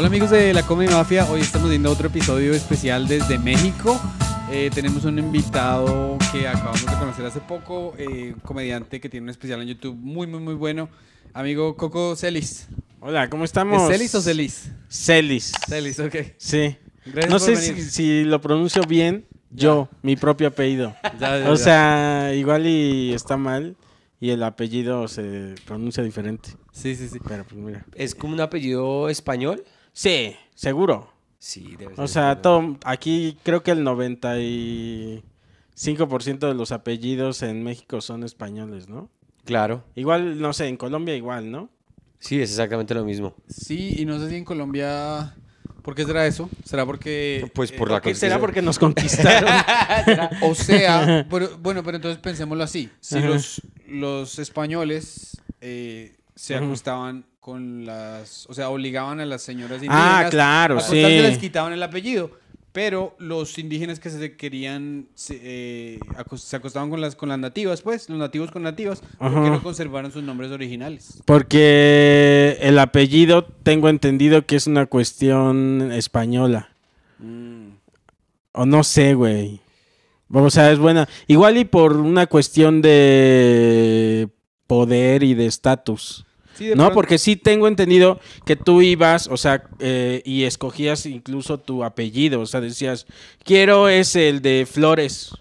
Hola amigos de La Comedia Mafia, hoy estamos viendo otro episodio especial desde México. Eh, tenemos un invitado que acabamos de conocer hace poco, eh, un comediante que tiene un especial en YouTube muy, muy, muy bueno. Amigo Coco Celis. Hola, ¿cómo estamos? ¿Es Celis o Celis? Celis. Celis, ok. Sí. no sé Si, lo pronuncio bien, yo, mi propio apellido. o sea, igual y está mal y el apellido se pronuncia diferente. Sí, sí, sí. Pero pues mira. ¿Es como un apellido español? Sí, seguro. Sí, debe ser. O sea, este, aquí creo que el 95% de los apellidos en México son españoles, ¿no? Claro. Igual, no sé, en Colombia igual, ¿no? Sí, es exactamente lo mismo. Sí, y no sé si en Colombia... ¿Por qué será eso? ¿Será porque... Pues eh, por la que ¿Será porque nos conquistaron? o sea, bueno, pero entonces pensémoslo así. Si los, españoles eh, se ajustaban con las, o sea, obligaban a las señoras ah, indígenas ah, claro, a sí. les quitaban el apellido, pero los indígenas que se querían se, eh, acostaban con las con las nativas, pues, los nativos con nativas, no conservaron sus nombres originales. Porque el apellido tengo entendido que es una cuestión española. Mm. O no sé, güey. Vamos a es buena. Igual y por una cuestión de poder y de estatus no, porque sí tengo entendido que tú ibas, o sea, eh, y escogías incluso tu apellido, o sea, decías, quiero es el de Flores,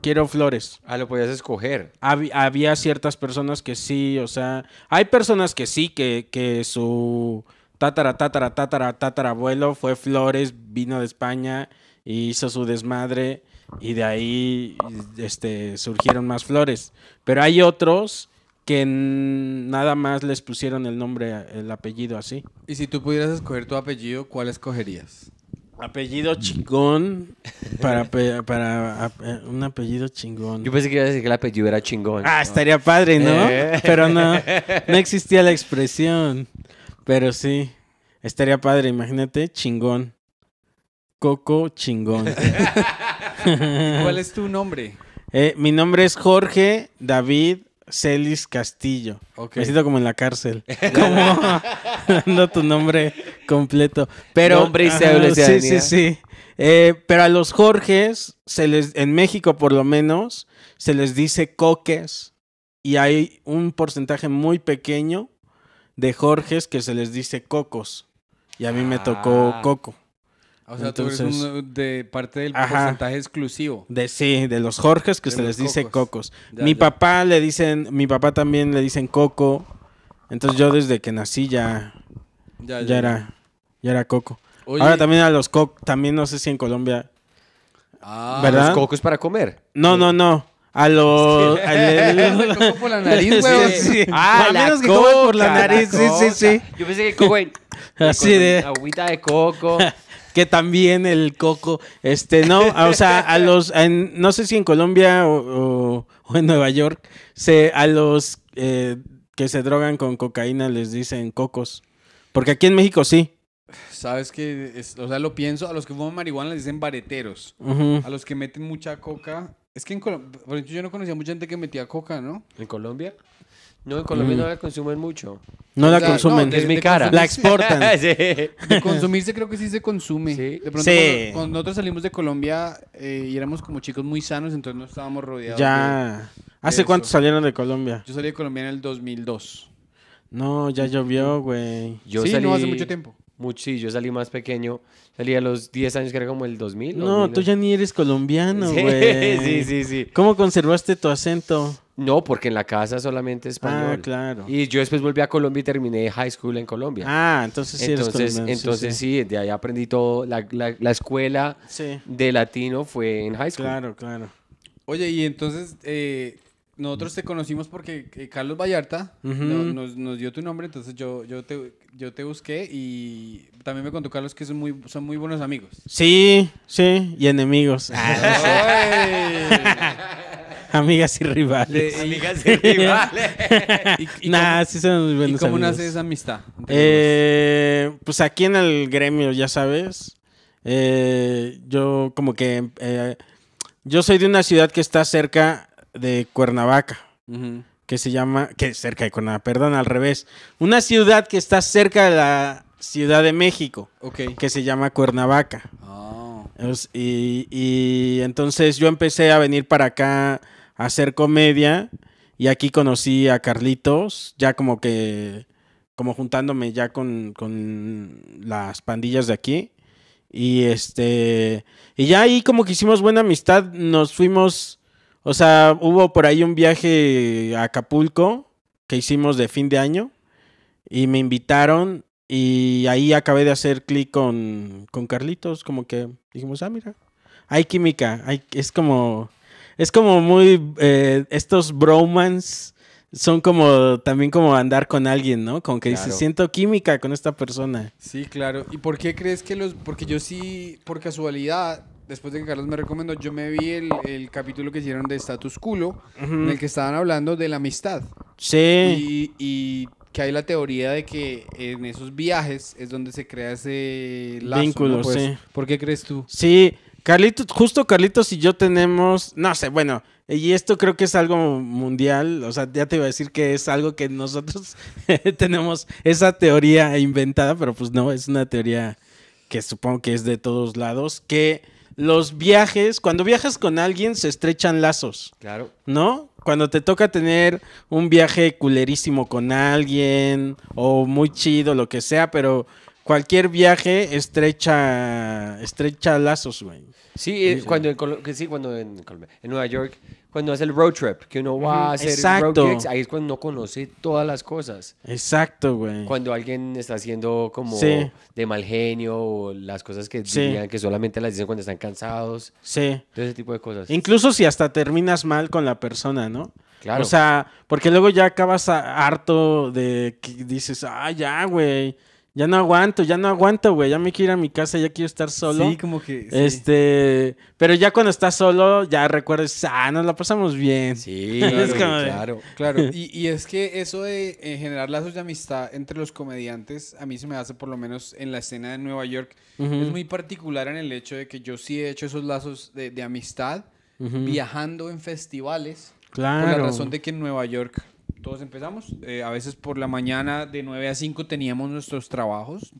quiero Flores. Ah, lo podías escoger. había ciertas personas que sí, o sea, hay personas que sí, que, su tatara, tatara, tatara, tatarabuelo fue Flores, vino de España y hizo su desmadre y de ahí este, surgieron más Flores. Pero hay otros que nada más les pusieron el nombre, el apellido así. Y si tú pudieras escoger tu apellido, ¿cuál escogerías? Apellido chingón para, para, eh, un apellido chingón. Yo pensé que iba a decir que el apellido era chingón. Ah, estaría padre, ¿no? Eh. Pero no, no existía la expresión. Pero sí, estaría padre, imagínate, chingón. Coco chingón. ¿Cuál es tu nombre? Eh, mi nombre es Jorge David Celis Castillo. Okay. Me como en la cárcel. dando tu nombre completo. Pero, a los Jorges, se les, en México por lo menos, se les dice coques. Y hay un porcentaje muy pequeño de Jorges que se les dice cocos. Y a mí me tocó ah. coco. O sea, tú eres un de parte del porcentaje exclusivo. De sí, de los Jorges que se les dice cocos. mi papá le dicen, mi papá también le dicen coco. Entonces yo desde que nací ya, ya, era, ya era coco. Ahora también a los cocos, también no sé si en Colombia. Ah, ¿Los cocos para comer? No, no, no. A los. Sí. coco por la nariz, güey. Sí. Sí. Ah, a menos que coca, por la nariz, sí, sí, sí. Yo pensé que coco güey. Así de. Agüita de coco que también el coco, este, no, o sea, a los, no sé si en Colombia o, en Nueva York, se, a los eh, que se drogan con cocaína les dicen cocos, porque aquí en México sí. Sabes que, o sea, lo pienso, a los que fuman marihuana les dicen bareteros, a los que meten mucha coca, es que en Colombia, yo no conocía mucha gente que metía coca, ¿no? ¿En Colombia? No, en Colombia no mm. la consumen mucho. No la consumen. es mi cara. La exportan. Ah, de consumirse creo que sí se consume. Sí. De pronto cuando, nosotros salimos de Colombia eh, y éramos como chicos muy sanos, entonces no estábamos rodeados. Ya. ¿Hace cuánto salieron de Colombia? yo salí de Colombia en el 2002. No, ya llovió, güey. sí, no hace mucho tiempo. Mucho, yo salí más pequeño. Salí a los 10 años, que era como el 2000. No, tú ya ni eres colombiano, güey. Sí, sí, sí, ¿Cómo conservaste tu acento? No, porque en la casa solamente español. Ah, claro. Y yo después volví a Colombia y terminé high school en Colombia. Ah, entonces sí entonces, eres colombiano. Entonces sí, sí, de ahí aprendí todo. La, la escuela de latino fue en high school. Claro, claro. Oye, y entonces, eh, nosotros te conocimos porque eh, Carlos Vallarta nos, dio tu nombre, entonces yo, yo, te, yo te busqué y también me contó Carlos que son muy, son muy buenos amigos. Sí, sí, y enemigos. Amigas y rivales. amigas y rivales. ¿Y, cómo, sí cómo nace esa amistad? Eh, pues aquí en el gremio, ya sabes. Eh, yo como que... Em, yo soy de una ciudad que está cerca de Cuernavaca, que se llama, que cerca de Cuernavaca, perdón, al revés, una ciudad que está cerca de la Ciudad de México, que se llama Cuernavaca. Ah. Y, y, entonces yo empecé a venir para acá a hacer comedia y aquí conocí a Carlitos, ya como que, como juntándome ya con, con las pandillas de aquí. Y este, y ya ahí como que hicimos buena amistad, nos fuimos o sea, hubo por ahí un viaje a Acapulco que hicimos de fin de año y me invitaron y ahí acabé de hacer clic con, Carlitos, como que dijimos, ah, mira, hay química, hay, es como, es como muy, eh, estos bromans son como, también como andar con alguien, ¿no? Como que dice siento química con esta persona. Sí, claro. ¿Y por qué crees que los, porque yo sí, por casualidad, después de que Carlos me recomendó, yo me vi el, capítulo que hicieron de Status Culo, en el que estaban hablando de la amistad. Sí. Y, que hay la teoría de que en esos viajes es donde se crea ese lazo. Vínculo, pues, sí. ¿Por qué crees tú? Sí, Carlitos, justo Carlitos y yo tenemos, no sé, bueno, y esto creo que es algo mundial, o sea, ya te iba a decir que es algo que nosotros tenemos esa teoría inventada, pero pues no, es una teoría que supongo que es de todos lados, que los viajes, cuando viajas con alguien se estrechan lazos. Claro. ¿No? Cuando te toca tener un viaje culerísimo con alguien o muy chido, lo que sea, pero cualquier viaje estrecha, estrecha lazos, güey. Sí, cuando, en, eh, sí, cuando en, en, Nueva York, cuando hace el road trip, que uno va a hacer Exacto. road trips, ahí es cuando uno conoce todas las cosas. Exacto, güey. Cuando alguien está haciendo como de mal genio o las cosas que que solamente las dicen cuando están cansados. Sí. Todo ese tipo de cosas. Incluso si hasta terminas mal con la persona, ¿no? Claro. O sea, porque luego ya acabas harto de que dices, ah, ya, güey ya no aguanto, ya no aguanto, güey, ya me quiero ir a mi casa, ya quiero estar solo. Sí, como que. Este, pero ya cuando estás solo, ya recuerdas, ah, nos la pasamos bien. Sí, claro, claro, Y, es que eso de generar lazos de amistad entre los comediantes, a mí se me hace por lo menos en la escena de Nueva York, es muy particular en el hecho de que yo sí he hecho esos lazos de, amistad viajando en festivales. Claro. Por la razón de que en Nueva York todos empezamos. Eh, a veces por la mañana de 9 a 5 teníamos nuestros trabajos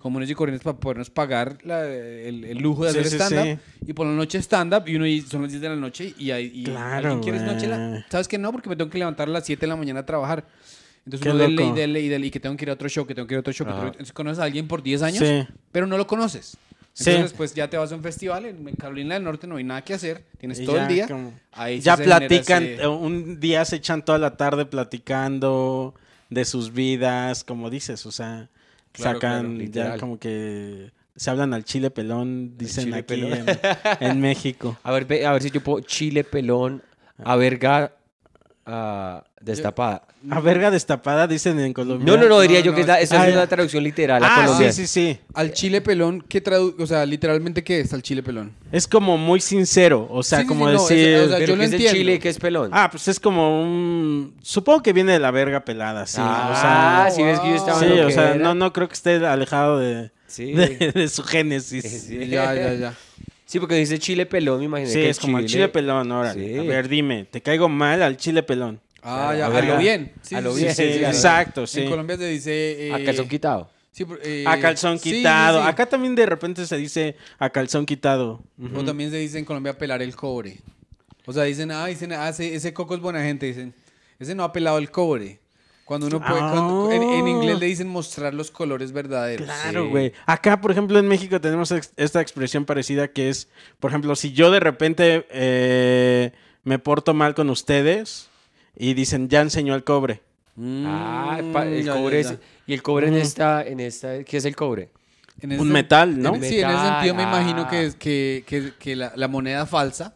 comunes y corrientes para podernos pagar el, lujo de hacer stand-up. Y por la noche stand-up y uno y son las 10 de la noche y, y claro, quieres noche? ¿Sabes que no? Porque me tengo que levantar a las 7 de la mañana a trabajar. Entonces uno dele y y y que tengo que ir a otro show, que tengo que ir a otro show. Conoces a alguien por 10 años, pero no lo conoces. Entonces, pues ya te vas a un festival, en Carolina del Norte no hay nada que hacer, tienes todo el día. ya platican, eh, un día se echan toda la tarde platicando de sus vidas, como dices, o sea, sacan ya como que se hablan al chile pelón, dicen aquí pelón. En, México. A ver, a ver si yo puedo, chile pelón, a verga, destapada. A verga destapada dicen en Colombia. No, no, no, diría yo que es la, esa es una traducción literal. Ah, sí, sí, sí. Al chile pelón, ¿qué traduce? O sea, literalmente, ¿qué es al chile pelón? Es como muy sincero, o sea, como decir... ¿Qué es entiendo. el chile ¿Qué es pelón? Ah, pues es como un... Supongo que viene de la verga pelada, sí. Ah, o sí, ves que yo estaba Sí, o sea, no, no creo que esté alejado de, de, de, su génesis. ya, ya, ya. Sí, porque dice chile pelón, me imagino. Sí, es como el chile pelón, ahora. A ver, dime, ¿te caigo mal al chile pelón? Ah, ya, a, lo bien. Sí, a lo bien. exacto, sí. En Colombia se dice... Eh, a calzón quitado. Eh, a calzón quitado. Acá también de repente se dice a calzón quitado. O también se dice en Colombia pelar el cobre. O sea, dicen, ah, dicen, ah, ese, ese coco es buena gente, dicen. Ese no ha pelado el cobre. Cuando uno puede, en, inglés ah. le dicen mostrar los colores verdaderos. Claro, güey. Acá, por ejemplo, en México tenemos esta expresión parecida que es, por ejemplo, si yo de repente eh, me porto mal con ustedes y dicen, ya enseñó el cobre. Mm. ah, el cobre. y el cobre en mm. esta, en esta, ¿qué es el cobre? un metal, ¿no? sí, en ese sentido me imagino ah. que, que, que, la, moneda falsa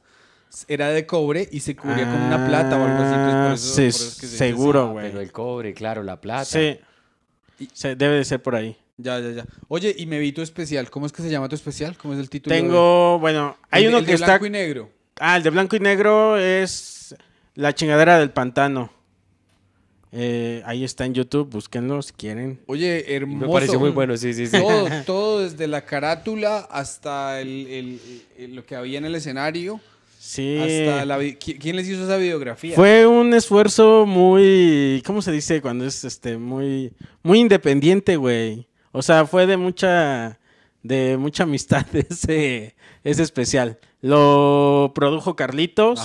era de cobre y se cubría con una plata o algo así. seguro, güey. Pero el cobre, claro, la plata. Sí. debe de ser por ahí. Ya, ya, ya. Oye, y me vi tu especial. ¿Cómo es que se llama tu especial? ¿Cómo es el título? Tengo, bueno, hay que uno el que de blanco y negro. Ah, el de blanco y negro es La chingadera del pantano. Eh, ahí está en YouTube, búsquenlo si quieren. Oye, hermoso. Me parece muy bueno, sí, sí, sí. Todo, todo desde la carátula hasta lo que había en el escenario ¿Quién les hizo esa biografía? Fue un esfuerzo muy, ¿cómo se dice? Cuando es este muy muy independiente, güey. O sea, fue de mucha de mucha amistad ese especial. Lo produjo Carlitos.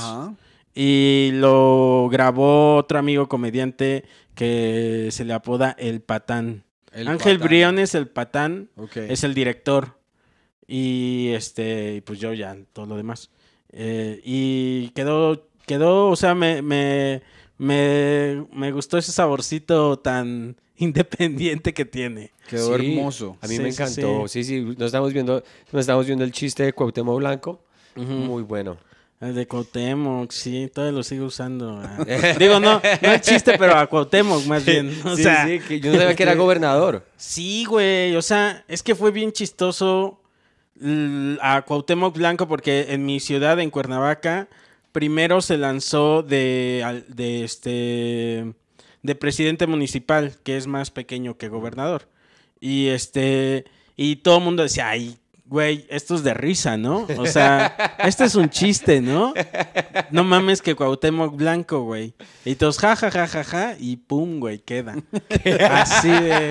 Y lo grabó otro amigo comediante que se le apoda El Patán. Ángel Brión Briones, El Patán, es el director. Y este, pues yo ya, todo lo demás. Eh, y quedó, quedó, o sea, me, gustó ese saborcito tan independiente que tiene. Quedó hermoso. A mí me encantó. Sí. sí, nos estamos viendo, nos estamos viendo el chiste de Cuauhtémoc Blanco. Muy bueno. El de Cuauhtémoc, sí, todavía lo sigo usando. Digo, no, no es chiste, pero a Cuauhtémoc más bien. sí, sí, que yo no sabía que era este, gobernador. Sí, güey, o sea, es que fue bien chistoso a Cuauhtémoc Blanco porque en mi ciudad, en Cuernavaca, primero se lanzó de, de, este, de presidente municipal, que es más pequeño que gobernador. Y este y todo el mundo decía, ay, güey, esto es de risa, ¿no? O sea, este es un chiste, ¿no? No mames que Cuauhtémoc Blanco, güey. Y todos, ja, ja, ja, ja, ja, y pum, güey, queda. Así de,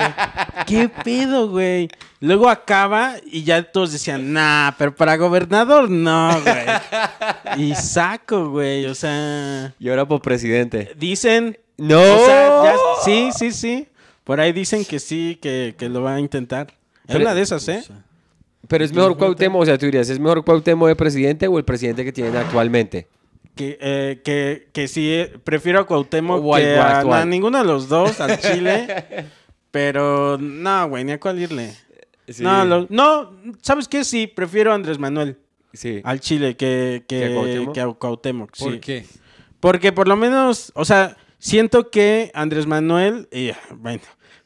¿qué pedo, güey? Luego acaba y ya todos decían, nah, pero para gobernador no, güey. Y saco, güey, o sea... Y ahora por presidente. Dicen... No. sí, sí, sí. Por ahí dicen que sí, que, lo va a intentar. Es una de esas, ¿eh? Pero es mejor Cuauhtémoc, o sea, tú dirías, ¿es mejor Cuauhtémoc de presidente o el presidente que tienen actualmente? Que, eh, que, que sí, eh, prefiero a Cuauhtémoc que a, ninguno de los dos, al Chile. pero no, güey, ni a cuál irle. No, no, ¿sabes qué? Sí, prefiero a Andrés Manuel. Al Chile que, que, ¿Que a Cuauhtémoc. ¿Por qué? Porque por lo menos, o sea, siento que Andrés Manuel, y. bueno,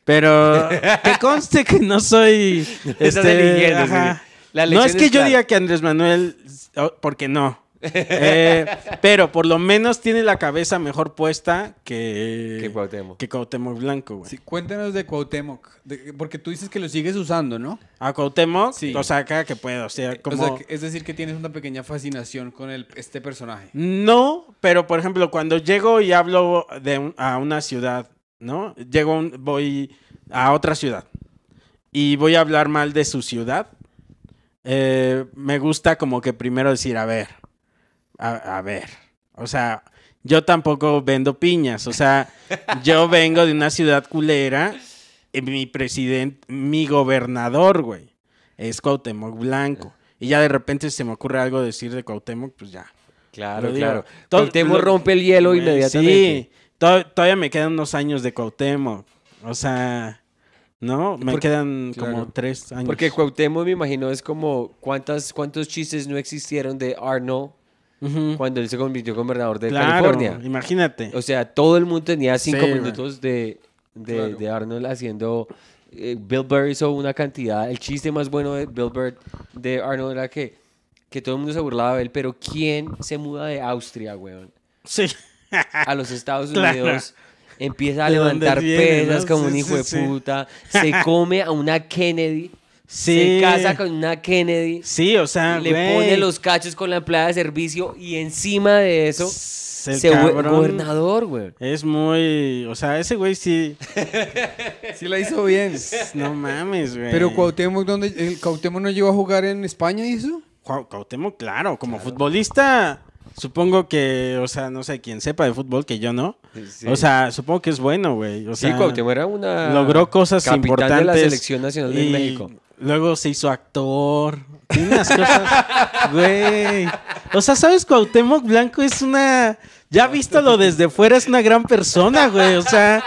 pero que conste que no soy. este, no es este, que yo diga que Andrés Manuel, oh, porque no. Eh, pero por lo menos tiene la cabeza mejor puesta que, que Cuauhtémoc. Que Blanco, güey. Sí, cuéntanos de Cuauhtémoc. porque tú dices que lo sigues usando, ¿no? A Cuauhtémoc, sí. lo saca que puedo O sea, eh, como... es decir, que tienes una pequeña fascinación con este personaje. No, pero por ejemplo, cuando llego y hablo de a una ciudad ¿no? Llego, voy a otra ciudad y voy a hablar mal de su ciudad. Eh, me gusta como que primero decir, a ver, a, ver, o sea, yo tampoco vendo piñas, o sea, yo vengo de una ciudad culera, mi presidente, mi gobernador, güey, es Cuauhtémoc Blanco. Y ya de repente se me ocurre algo decir de Cuauhtémoc, pues ya. Claro, claro. Cuauhtémoc rompe el hielo inmediatamente. Sí, todavía me quedan unos años de Cuauhtémoc. O sea, ¿no? Me quedan como tres años. Porque Cuauhtémoc, me imagino, es como cuántas, cuántos chistes no existieron de Arnold cuando él se convirtió en gobernador de California. imagínate. O sea, todo el mundo tenía cinco minutos de, de, Arnold haciendo... Eh, Bill Burr hizo una cantidad. El chiste más bueno de Bill Burr de Arnold era que, que todo el mundo se burlaba de él, pero ¿quién se muda de Austria, weón? Sí a los Estados Unidos. Empieza a levantar pesas como un hijo de puta. Se come a una Kennedy. Se casa con una Kennedy. Sí, o sea, Le pone los cachos con la empleada de servicio y encima de eso se se gobernador, güey. Es muy, o sea, ese güey sí sí la hizo bien. No mames, güey. Pero Cuauhtémoc dónde no llegó a jugar en España y eso? Cuauhtémoc, claro, como futbolista supongo que, o sea, no sé, quién sepa de fútbol, que yo no. O sea, supongo que es bueno, güey. O sea, sí, Cuauhtémoc era una... Logró cosas importantes. de la Selección Nacional de México. Luego se hizo actor. Tiene unas cosas, güey. O sea, ¿sabes? Cuauhtémoc Blanco es una... Ya lo desde fuera, es una gran persona, güey. O sea,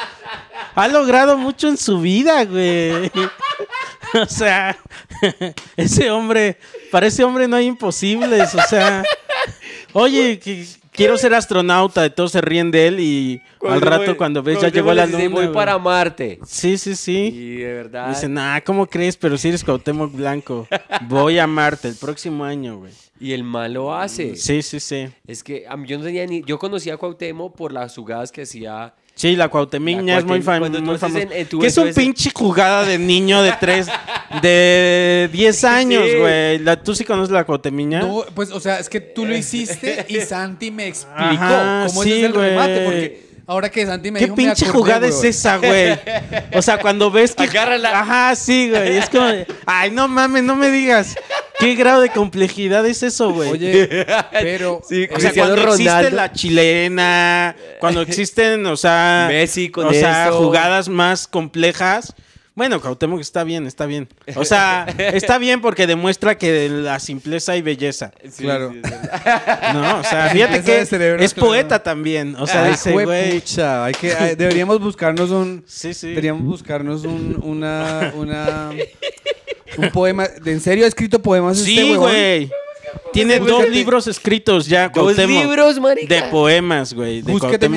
ha logrado mucho en su vida, güey. O sea, ese hombre, para ese hombre no hay imposibles, o sea oye, quiero ser astronauta, de todos se ríen de él y al rato cuando ves ya llegó la luna. Dice, voy para Marte. Sí, sí, sí. Y de verdad. Dicen, ah, ¿cómo crees? Pero si eres Cuauhtémoc Blanco, voy a Marte el próximo año, güey. Y el malo hace. Sí, sí, sí. Es que yo no tenía ni, yo conocía a Cuauhtémoc por las jugadas que hacía Sí, la Cuauhtémoc es muy, fam famosa. Que es un pinche jugada de niño de tres, de Diez años, güey. ¿Tú sí conoces la Cuauhtémoc? pues, o sea, es que tú lo hiciste y Santi me explicó cómo sí, es el remate. Porque ahora que Santi me ¿Qué pinche jugada es esa, güey? O sea, cuando ves que... Ajá, sí, güey. Es como... Ay, no mames, no me digas. ¿Qué grado de complejidad es eso, güey? Oye, pero. Eh, cuando existe la chilena, cuando existen, o sea. O sea, jugadas más complejas. Bueno, que está bien, está bien. O sea, está bien porque demuestra que la simpleza y belleza. claro. no, o sea, fíjate que es poeta también. O sea, ah, dice, güey. Hay que, deberíamos buscarnos un. Sí, sí. Deberíamos buscarnos un, una, una un poema. en serio ha escrito poemas Sí, este güey. Tiene dos libros escritos ya, Dos libros, marica. de poemas, güey, de Búscate,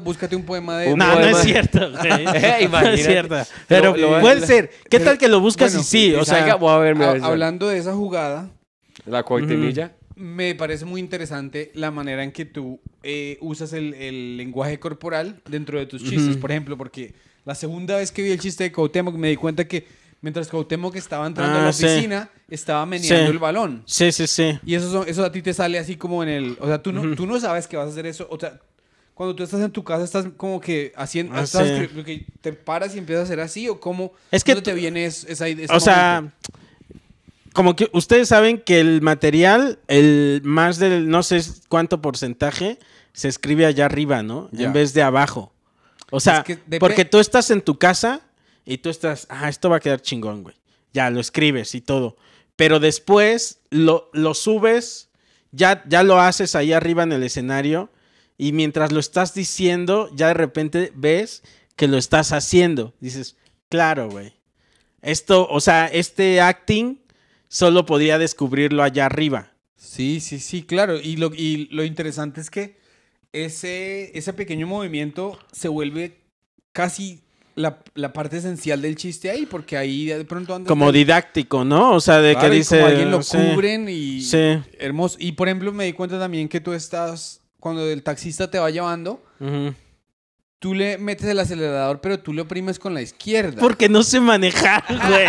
búscate un poema de... No, eh, no es cierto, no es cierto. Pero puede ser. ¿Qué tal que lo buscas y sí? O sea, a hablando de esa jugada, La coactemilla. Mm, me parece muy interesante la manera en que tú eh, usas el, lenguaje corporal dentro de tus chistes, por ejemplo, porque la segunda vez que vi el chiste de Coutemoc me di cuenta que Mientras que estaba entrando a la ah, oficina, estaba meneando el balón. Sí, sí, sí. Y eso, eso a ti te sale así como en el... O sea, tú no, tú no sabes que vas a hacer eso. O sea, cuando tú estás en tu casa, estás como que haciendo... Ah, ¿Te paras y empiezas a hacer así o cómo? Es que... te viene esa, idea... O sea... Como que ustedes saben que el material, el más del no sé cuánto porcentaje, se escribe allá arriba, ¿no? En vez de abajo. O sea, porque tú estás en tu casa y tú estás, ah, esto va a quedar chingón, güey. Ya, lo escribes y todo. Pero después lo, subes, ya, ya lo haces ahí arriba en el escenario y mientras lo estás diciendo, ya de repente ves que lo estás haciendo. Dices, claro, güey. Esto, o sea, este acting solo podía descubrirlo allá arriba. Sí, sí, sí, claro. Y lo, y lo interesante es que ese, ese pequeño movimiento se vuelve casi la, parte esencial del chiste ahí, porque ahí de pronto Como didáctico, ¿no? O sea, de que dice... Como alguien lo cubren y... Hermoso. Y por ejemplo, me di cuenta también que tú estás, cuando el taxista te va llevando, Tú le metes el acelerador, pero tú le oprimes con la izquierda. Porque no se maneja, güey.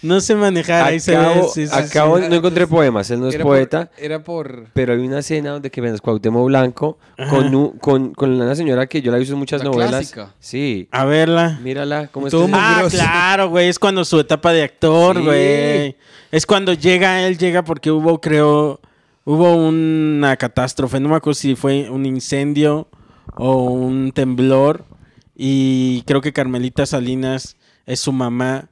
no sé manejar. Ahí se ve, acabo no encontré poemas, él no es poeta. era por... Pero hay una escena donde que ven Cuauhtémoc Blanco con, con, con, una señora que yo la he visto en muchas novelas. Clásica. Sí. A verla. Mírala, cómo está. Ah, claro, güey. Es cuando su etapa de actor, güey. Es cuando llega, él llega porque hubo, creo, hubo una catástrofe. No me acuerdo si fue un incendio o un temblor y creo que Carmelita Salinas es su mamá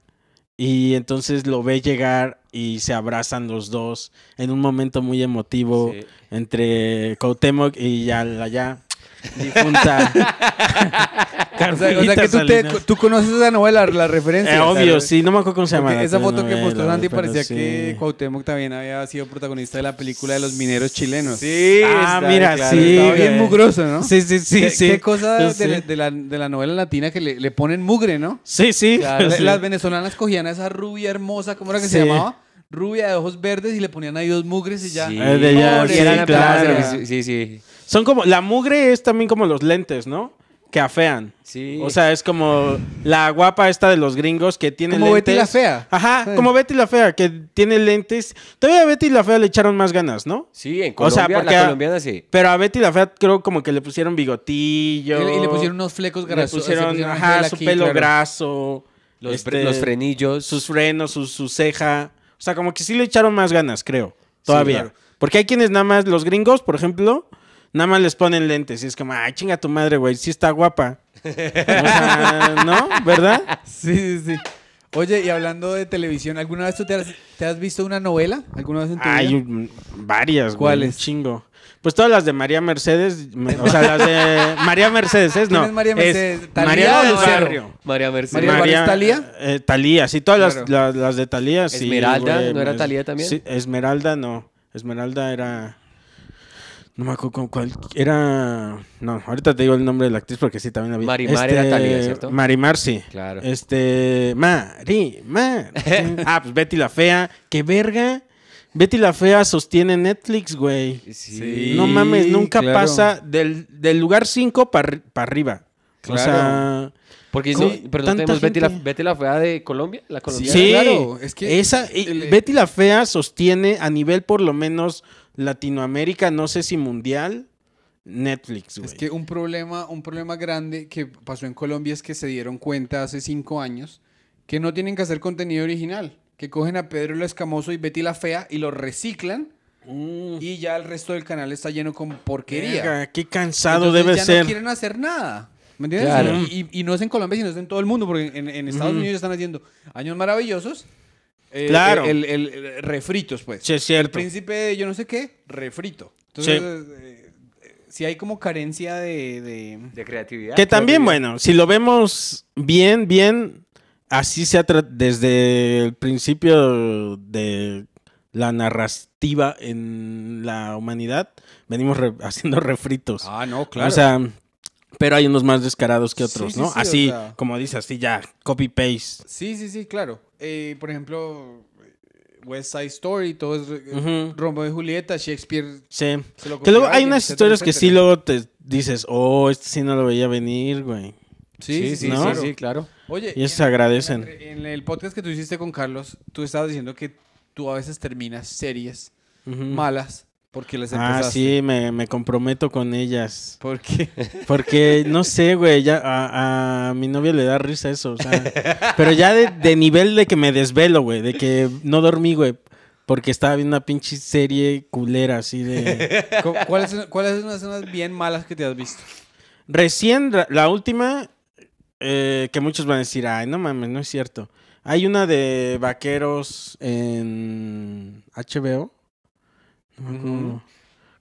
y entonces lo ve llegar y se abrazan los dos en un momento muy emotivo entre Cuauhtémoc y Yalaya. o sea, que tú, conoces esa novela, la referencia. Es eh, obvio, sí, no me acuerdo cómo se llama. Esa foto que mostró Sandy parecía que Cuauhtémoc también había sido protagonista de la película de los mineros chilenos. Sí, ah, mira, sí. bien mugroso, ¿no? Sí, sí, sí. Qué, sí. cosa De, la, de, la, novela latina que le, ponen mugre, ¿no? Sí, sí. las venezolanas cogían a esa rubia hermosa, ¿cómo era que se llamaba? rubia de ojos verdes y le ponían ahí dos mugres y ya. Sí, ah, de sí, claro. Sí, sí. Son como, la mugre es también como los lentes, ¿no? que afean. Sí. O sea, es como la guapa esta de los gringos que tiene lentes. Como Betty la Fea. Ajá, como Betty la Fea, que tiene lentes. Todavía a Betty la Fea le echaron más ganas, ¿no? Sí, en Colombia, o sea, porque la colombiana sí. Pero a Betty la Fea creo como que le pusieron bigotillo. Y, le pusieron unos flecos grasos. Le pusieron, ajá, su pelo graso. Este, los, frenillos. Sus frenos, su ceja. O sea, como que sí le echaron más ganas, creo, todavía. Porque hay quienes nada más, los gringos, por ejemplo, nada más les ponen lentes y es como, ay, chinga tu madre, güey, sí está guapa. ¿no? ¿Verdad? Sí, sí, sí. Oye, y hablando de televisión, ¿alguna vez tú te has, visto una novela? ¿Alguna vez en tu Hay varias, ¿Cuáles? Chingo. Pues todas las de María Mercedes, o sea, las de María Mercedes, ¿es? ¿eh? No. ¿Quién es María Mercedes? ¿Talía María del María Mercedes. María, Talía. Eh, Talía, sí, todas las, las, de Talía, sí. Esmeralda, ¿no era Talía también? Sí, Esmeralda no. Esmeralda era. No me acuerdo cuál era. No, ahorita te digo el nombre de la actriz porque sí también había. vi. Marimar este... era Talía, ¿cierto? Marimar, sí. Claro. Este. Marimar. ah, pues Betty la Fea. ¡Qué verga! Betty la Fea sostiene Netflix, güey. no mames, nunca pasa del, lugar 5 para arriba. Claro. O sea. Porque no, pero no Betty la, Fea de Colombia, la Sí, Es que esa, Betty la Fea sostiene a nivel por lo menos Latinoamérica, no sé si mundial, Netflix, güey. Es que un problema, un problema grande que pasó en Colombia es que se dieron cuenta hace cinco años que no tienen que hacer contenido original que cogen a Pedro el Escamoso y Betty la Fea y lo reciclan. Y ya el resto del canal está lleno con porquería. qué cansado debe ser. No quieren hacer nada. ¿Me entiendes? Y, no es en Colombia, sino es en todo el mundo, porque en, Estados mm. Unidos están haciendo años maravillosos. Eh, claro. El, eh, refritos, pues. Sí, es cierto. El príncipe yo no sé qué, refrito. Entonces, si eh, hay como carencia de, de, creatividad. Que también, bueno, si lo vemos bien, bien, así se ha desde el principio de la narrativa en la humanidad, venimos haciendo refritos. Ah, no, claro. O sea, pero hay unos más descarados que otros, ¿no? así, como dice, así ya, copy-paste. Sí, sí, sí, claro. Eh, por ejemplo, West Side Story, todo es rombo Romeo y Julieta, Shakespeare. Sí. que luego hay unas historias que sí luego te dices, oh, este sí no lo veía venir, güey. Sí, sí, sí, sí, claro. Oye, y se agradecen. En, el podcast que tú hiciste con Carlos, tú estabas diciendo que tú a veces terminas series malas porque les ah, empezaste. Ah, sí, me, comprometo con ellas. ¿Por qué? Porque, no sé, güey, a, mi novia le da risa eso, pero ya de, nivel de que me desvelo, güey, de que no dormí, güey. Porque estaba viendo una pinche serie culera así de. ¿Cuáles son las escenas bien malas que te has visto? Recién, la última, eh, que muchos van a decir, ay, no mames, no es cierto. Hay una de vaqueros en HBO.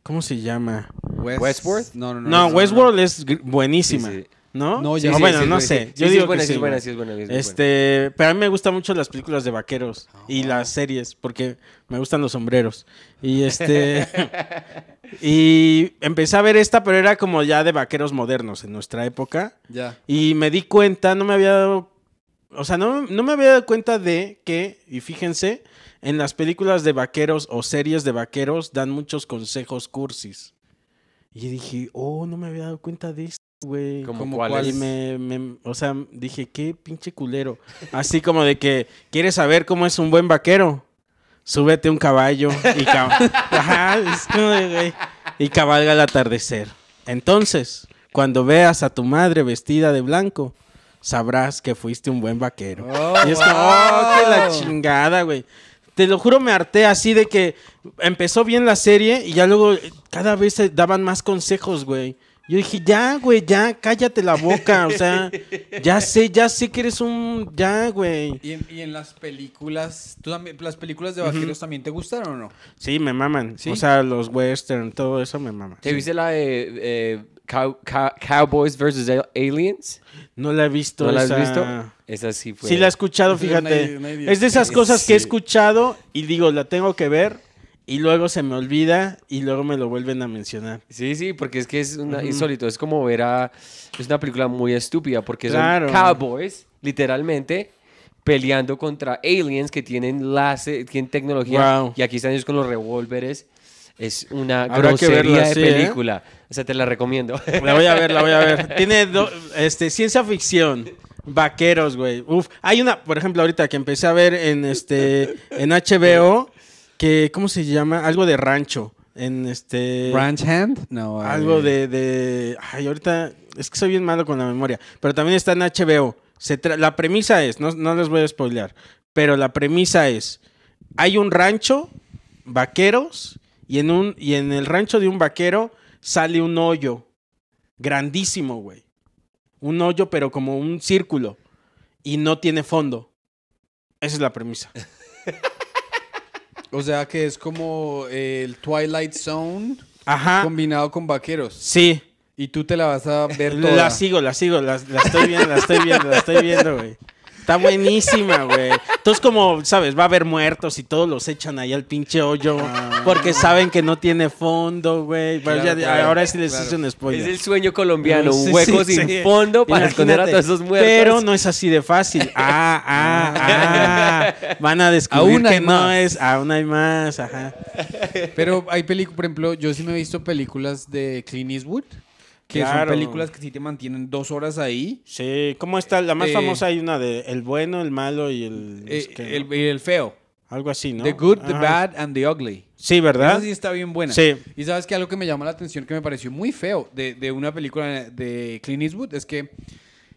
¿Cómo se llama? Westworld. No, no, no. No, Westworld es buenísima. ¿No? No, bueno, no sé. Yo digo que sí. Es sí, es Este, pero a mí me gustan mucho las películas de vaqueros ah, y las series porque me gustan los sombreros. Y este y empecé a ver esta, pero era como ya de vaqueros modernos en nuestra época. Ya. Y me di cuenta, no me había dado o sea, no, no me había dado cuenta de que, y fíjense, en las películas de vaqueros o series de vaqueros dan muchos consejos cursis. Y dije, oh, no me había dado cuenta de esto güey. ¿Como cuál? Y me, o sea, dije, qué pinche culero. Así como de que, ¿quieres saber cómo es un buen vaquero? Súbete un caballo y, y cabalga al atardecer. Entonces, cuando veas a tu madre vestida de blanco, sabrás que fuiste un buen vaquero. Oh, y es como, oh, qué la chingada, güey. Te lo juro, me harté así de que empezó bien la serie y ya luego eh, cada vez se daban más consejos, güey. Yo dije, ya, güey, ya, cállate la boca. O sea, ya sé, ya sé que eres un. Ya, güey. ¿Y en, las películas, ¿tú también, las películas de vaqueros también te gustaron o no? Sí, me maman. O sea, los western, todo eso me maman. ¿Te viste la de eh, Cowboys vs. Aliens? No la he visto. ¿No la has visto? Esa sí fue. Sí, la he escuchado, fíjate. Es de esas cosas que he escuchado y digo, la tengo que ver y luego se me olvida y luego me lo vuelven a mencionar. Sí, sí, porque es que es una, insólito. Es como ver a. Es una película muy estúpida porque son cowboys, literalmente, peleando contra aliens que tienen láser, tienen tecnología. Y aquí están ellos con los revólveres. Es una grosería de ¿eh? película. O sea, te la recomiendo. La voy a ver, la voy a ver. Tiene este, ciencia ficción. Vaqueros, güey. Uf, hay una, por ejemplo, ahorita que empecé a ver en este en HBO que, ¿cómo se llama? Algo de rancho. En este. Ranch Hand? No. Algo eh. de, Ay, ahorita. Es que soy bien malo con la memoria. Pero también está en HBO. La premisa es, no, les voy a spoilear. Pero la premisa es: hay un rancho, vaqueros, y en, un, y en el rancho de un vaquero sale un hoyo. Grandísimo, güey. Un hoyo, pero como un círculo. Y no tiene fondo. Esa es la premisa. O sea que es como eh, el Twilight Zone Ajá. combinado con vaqueros. Sí. Y tú te la vas a ver toda. La sigo, la sigo, la estoy viendo, la estoy viendo, la estoy viendo, güey. Está buenísima, güey. Entonces, como, ¿sabes? Va a haber muertos y todos los echan ahí al pinche hoyo. Ah. porque saben que no tiene fondo, güey. ahora sí les hice un spoiler. Es el sueño colombiano, un hueco sin fondo para esconder a todos esos muertos. Pero no es así de fácil. Ah, ah, ah. Van a descubrir que no es. Aún hay más, ajá. Pero hay películas, por ejemplo, yo sí me he visto películas de Clint Eastwood. Que son películas que sí te mantienen dos horas ahí. Sí, ¿cómo está? La más eh, famosa hay una de El bueno, el malo y el... Eh, y el feo. Algo así, ¿no? The Good, The Bad and The Ugly. Sí, ¿verdad? Esa sí está bien buena. Sí. Y sabes que algo que me llama la atención, que me pareció muy feo de, una película de Clint Eastwood, es que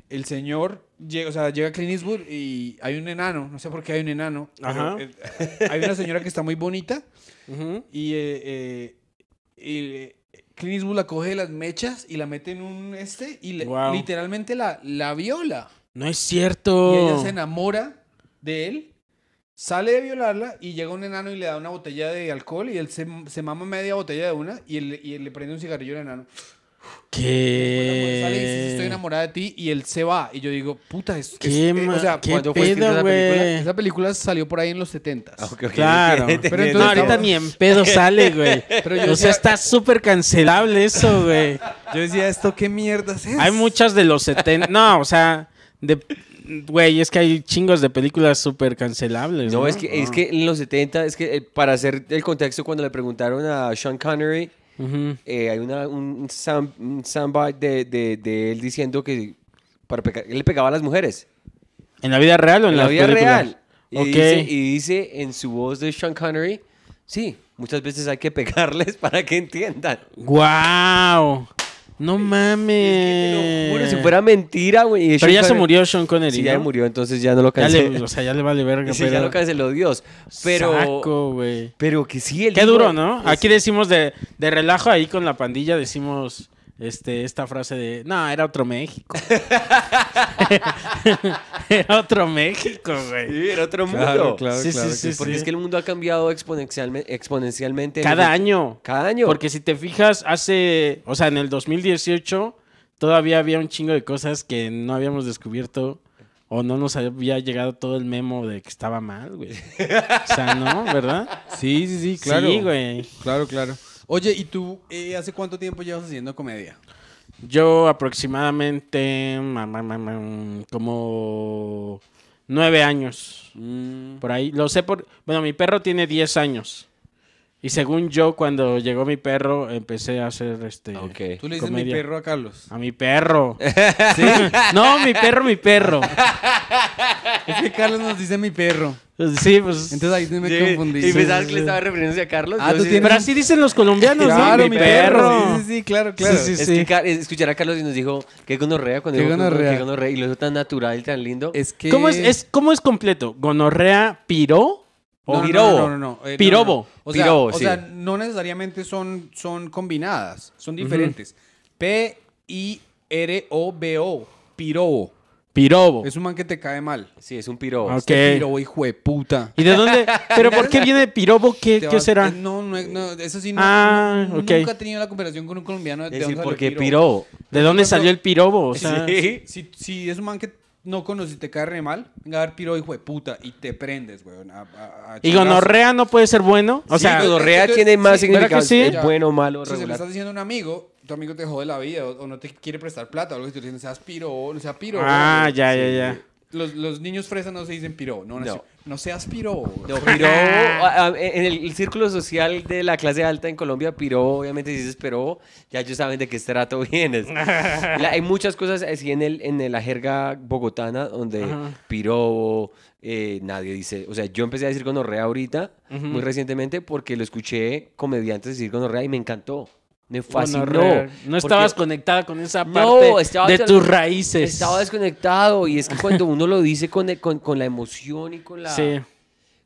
el señor llega, o sea, llega a Clint Eastwood y hay un enano, no sé por qué hay un enano. hay una señora que está muy bonita y, eh, Clint la coge de las mechas y la mete en un este y literalmente la, la viola. No es cierto. Y ella se enamora de él, sale de violarla y llega un enano y le da una botella de alcohol y él se, se mama media botella de una y, le prende un cigarrillo al enano. Que. estoy enamorada de ti y él se va. Y yo digo, puta, es. Eh, o sea, cuando fue la película. Esa película salió por ahí en los 70s. Claro. Pero ahorita ni en pedo sale, güey. O sea, está súper cancelable eso, güey. Yo decía, ¿esto qué mierdas es? Hay muchas de los 70. No, o sea, güey, es que hay chingos de películas súper cancelables. No, es que, es que en los 70, es que eh, para hacer el contexto, cuando le preguntaron a Sean Connery eh, hay una, un, soundbite de, él diciendo que para él le pegaba a las mujeres. ¿En la vida real o en, la vida real? Y, dice, en su voz de Sean Connery, sí, muchas veces hay que pegarles para que entiendan. ¡Wow! No mames. Es si fuera mentira, güey. Pero ya se murió Sean Connery. Sí, ya murió, entonces ya no lo canceló. O sea, ya le vale verga. Sí, pero... ya lo canceló Dios. Pero. Saco, Pero que sí, el. Qué duro, ¿no? Pues Aquí decimos de, de relajo ahí con la pandilla, decimos este, esta frase de, no, era otro México. era otro México, güey. Sí, era otro mundo. Claro, porque es que el mundo ha cambiado exponencialmente. exponencialmente Cada año. Cada año. Porque si te fijas, hace, o sea, en el 2018 todavía había un chingo de cosas que no habíamos descubierto. O no nos había llegado todo el memo de que estaba mal, güey. O sea, ¿no? ¿Verdad? Sí, sí, sí, claro. Sí, güey. Claro, claro. Oye, ¿y tú eh, hace cuánto tiempo llevas haciendo comedia? Yo aproximadamente como nueve años. Mm. Por ahí. Lo sé por. Bueno, mi perro tiene diez años. Y según yo, cuando llegó mi perro, empecé a hacer este. Tú le dices mi perro a Carlos. A mi perro. No, mi perro, mi perro. Es que Carlos nos dice mi perro. Pues sí, pues. Entonces ahí me confundí. Y pensabas que le estaba refiriéndose a Carlos. Ah, ¿tú Pero así dicen los colombianos, claro, Mi, perro. Sí, sí, claro, claro. es escuchar a Carlos y nos dijo, qué gonorrea cuando qué gonorrea. Y lo hizo tan natural y tan lindo. Es que... ¿Cómo es, cómo es completo? ¿Gonorrea piró? O pirobo. O, sea, pirobo, o sea, no necesariamente son, son combinadas, son diferentes. P-I-R-O-B-O. Pirobo. Pirobo. Es un man que te cae mal. Sí, es un pirobo. Ah, ok. Este pirobo, hijo de puta. ¿Y de dónde? ¿Pero por qué viene de pirobo? ¿Qué, ¿qué será? Eh, no, no, no, eso sí, no, Ah, ok. nunca he tenido la comparación con un colombiano de Es dónde decir, salió porque el pirobo. ¿De dónde salió el pirobo? O sea, Sí. Si, si es un man que no conociste re mal, venga a dar piro, hijo de puta, y te prendes, weón. y gonorrea no puede ser bueno. O sea, gonorrea eh, eh, tiene más sí, significado. Sí? Es bueno, malo, Si se estás diciendo a un amigo, tu amigo te jode la vida o, no te quiere prestar plata o algo que te dicen, seas piro, o no piro. Ah, ya, ya, ya. Los, los, niños fresas no se dicen piro, no, no. No seas piro. No, piro. Ah. en el, círculo social de la clase alta en Colombia, piro, obviamente, si dices pero, ya ellos saben de qué estrato vienes. hay muchas cosas así en, el, en la jerga bogotana donde piro, eh, nadie dice. O sea, yo empecé a decir gonorrea ahorita, muy recientemente, porque lo escuché comediantes decir gonorrea y me encantó me fascinó. no estabas conectada con esa parte de tus raíces. Estaba desconectado y es que cuando uno lo dice con, e, la emoción y con la... Sí.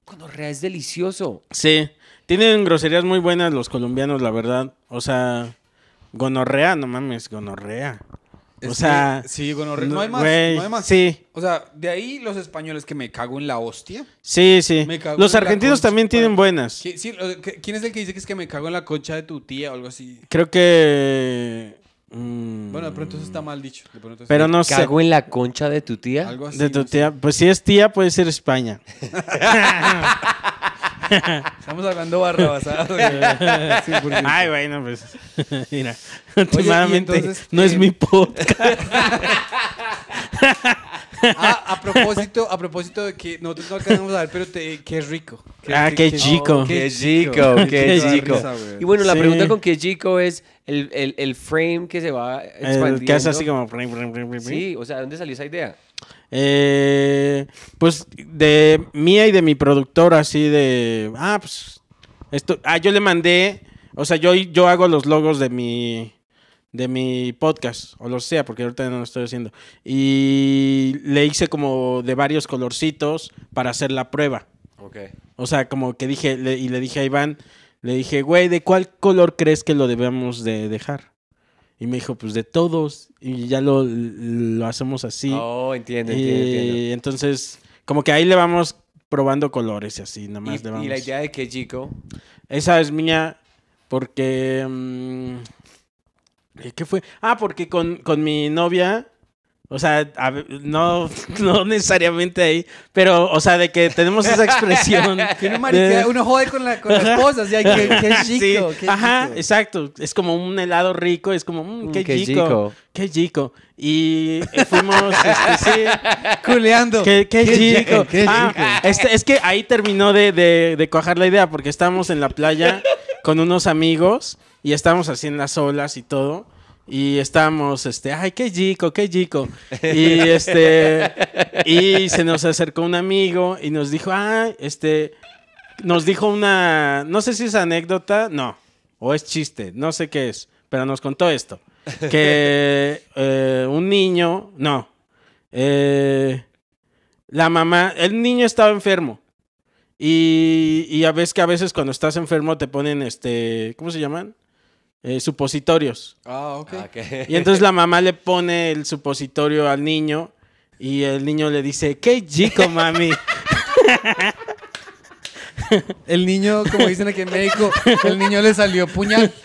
Gonorrea es delicioso. Sí. Tienen groserías muy buenas los colombianos, la verdad. O sea, gonorrea, no mames, gonorrea o sea, sí, no, hay más, Sí. O sea, de ahí los españoles que me cago en la hostia. Sí, sí. los argentinos también tienen buenas. ¿Quién es el que dice que es que me cago en la concha de tu tía o algo así? Creo que... Mm, bueno, de pronto eso está mal dicho. Pero no sé. ¿Cago en la concha de tu tía? De tu tía. Pues si es tía, puede ser España. Estamos hablando barra basada Ay, bueno, pues. últimamente no es eh, mi podcast. Ah, a propósito, a propósito de que nosotros no alcanzamos a ver, pero te, qué rico. Qué ah, chico. que qué chico. qué chico, Y bueno, la pregunta con qué chico es el, el, el frame que se va expandiendo. El que hace así como... Sí, o sea, ¿dónde salió esa idea? Eh, pues de mía y de mi productor así de. Ah, pues. Esto, ah, yo le mandé. O sea, yo, yo hago los logos de mi. De mi podcast, o lo sea, porque ahorita no lo estoy haciendo. Y le hice como de varios colorcitos para hacer la prueba. O sea, como que dije, y le dije a Iván, le dije, güey, ¿de cuál color crees que lo debemos de dejar? Y me dijo, pues de todos, y ya lo, hacemos así. Oh, entiendo, y, Entonces, como que ahí le vamos probando colores y así, nada más le vamos. ¿Y la idea de que chico? Esa es mía, porque... Mm, ¿Qué fue? Ah, porque con, con mi novia o sea, no, no necesariamente ahí, pero, o sea, de que tenemos esa expresión. que uno, uno jode con, la, con las cosas, ya, qué, qué chico. Ajá, exacto. Es como un helado rico, es como, mmm, qué, chico, Qué chico. Y eh, fuimos, este, sí. Culeando. Qué, qué, ah, chico. este, es que ahí terminó de, de, de cuajar la idea, porque estábamos en la playa con unos amigos y estábamos así en las olas y todo y estamos, este, ay, qué chico, qué chico. Y este, y se nos acercó un amigo y nos dijo, ay, ah, este, nos dijo una, no sé si es anécdota, no, o es chiste, no sé qué es, pero nos contó esto, que eh, un niño, no, eh, la mamá, el niño estaba enfermo. Y, y a veces que a veces cuando estás enfermo te ponen este, ¿cómo se llaman? Eh, supositorios. Ah, ah, ok. Y entonces la mamá le pone el supositorio al niño y el niño le dice, ¡qué chico, mami! el niño, como dicen aquí en México, el niño le salió puñal.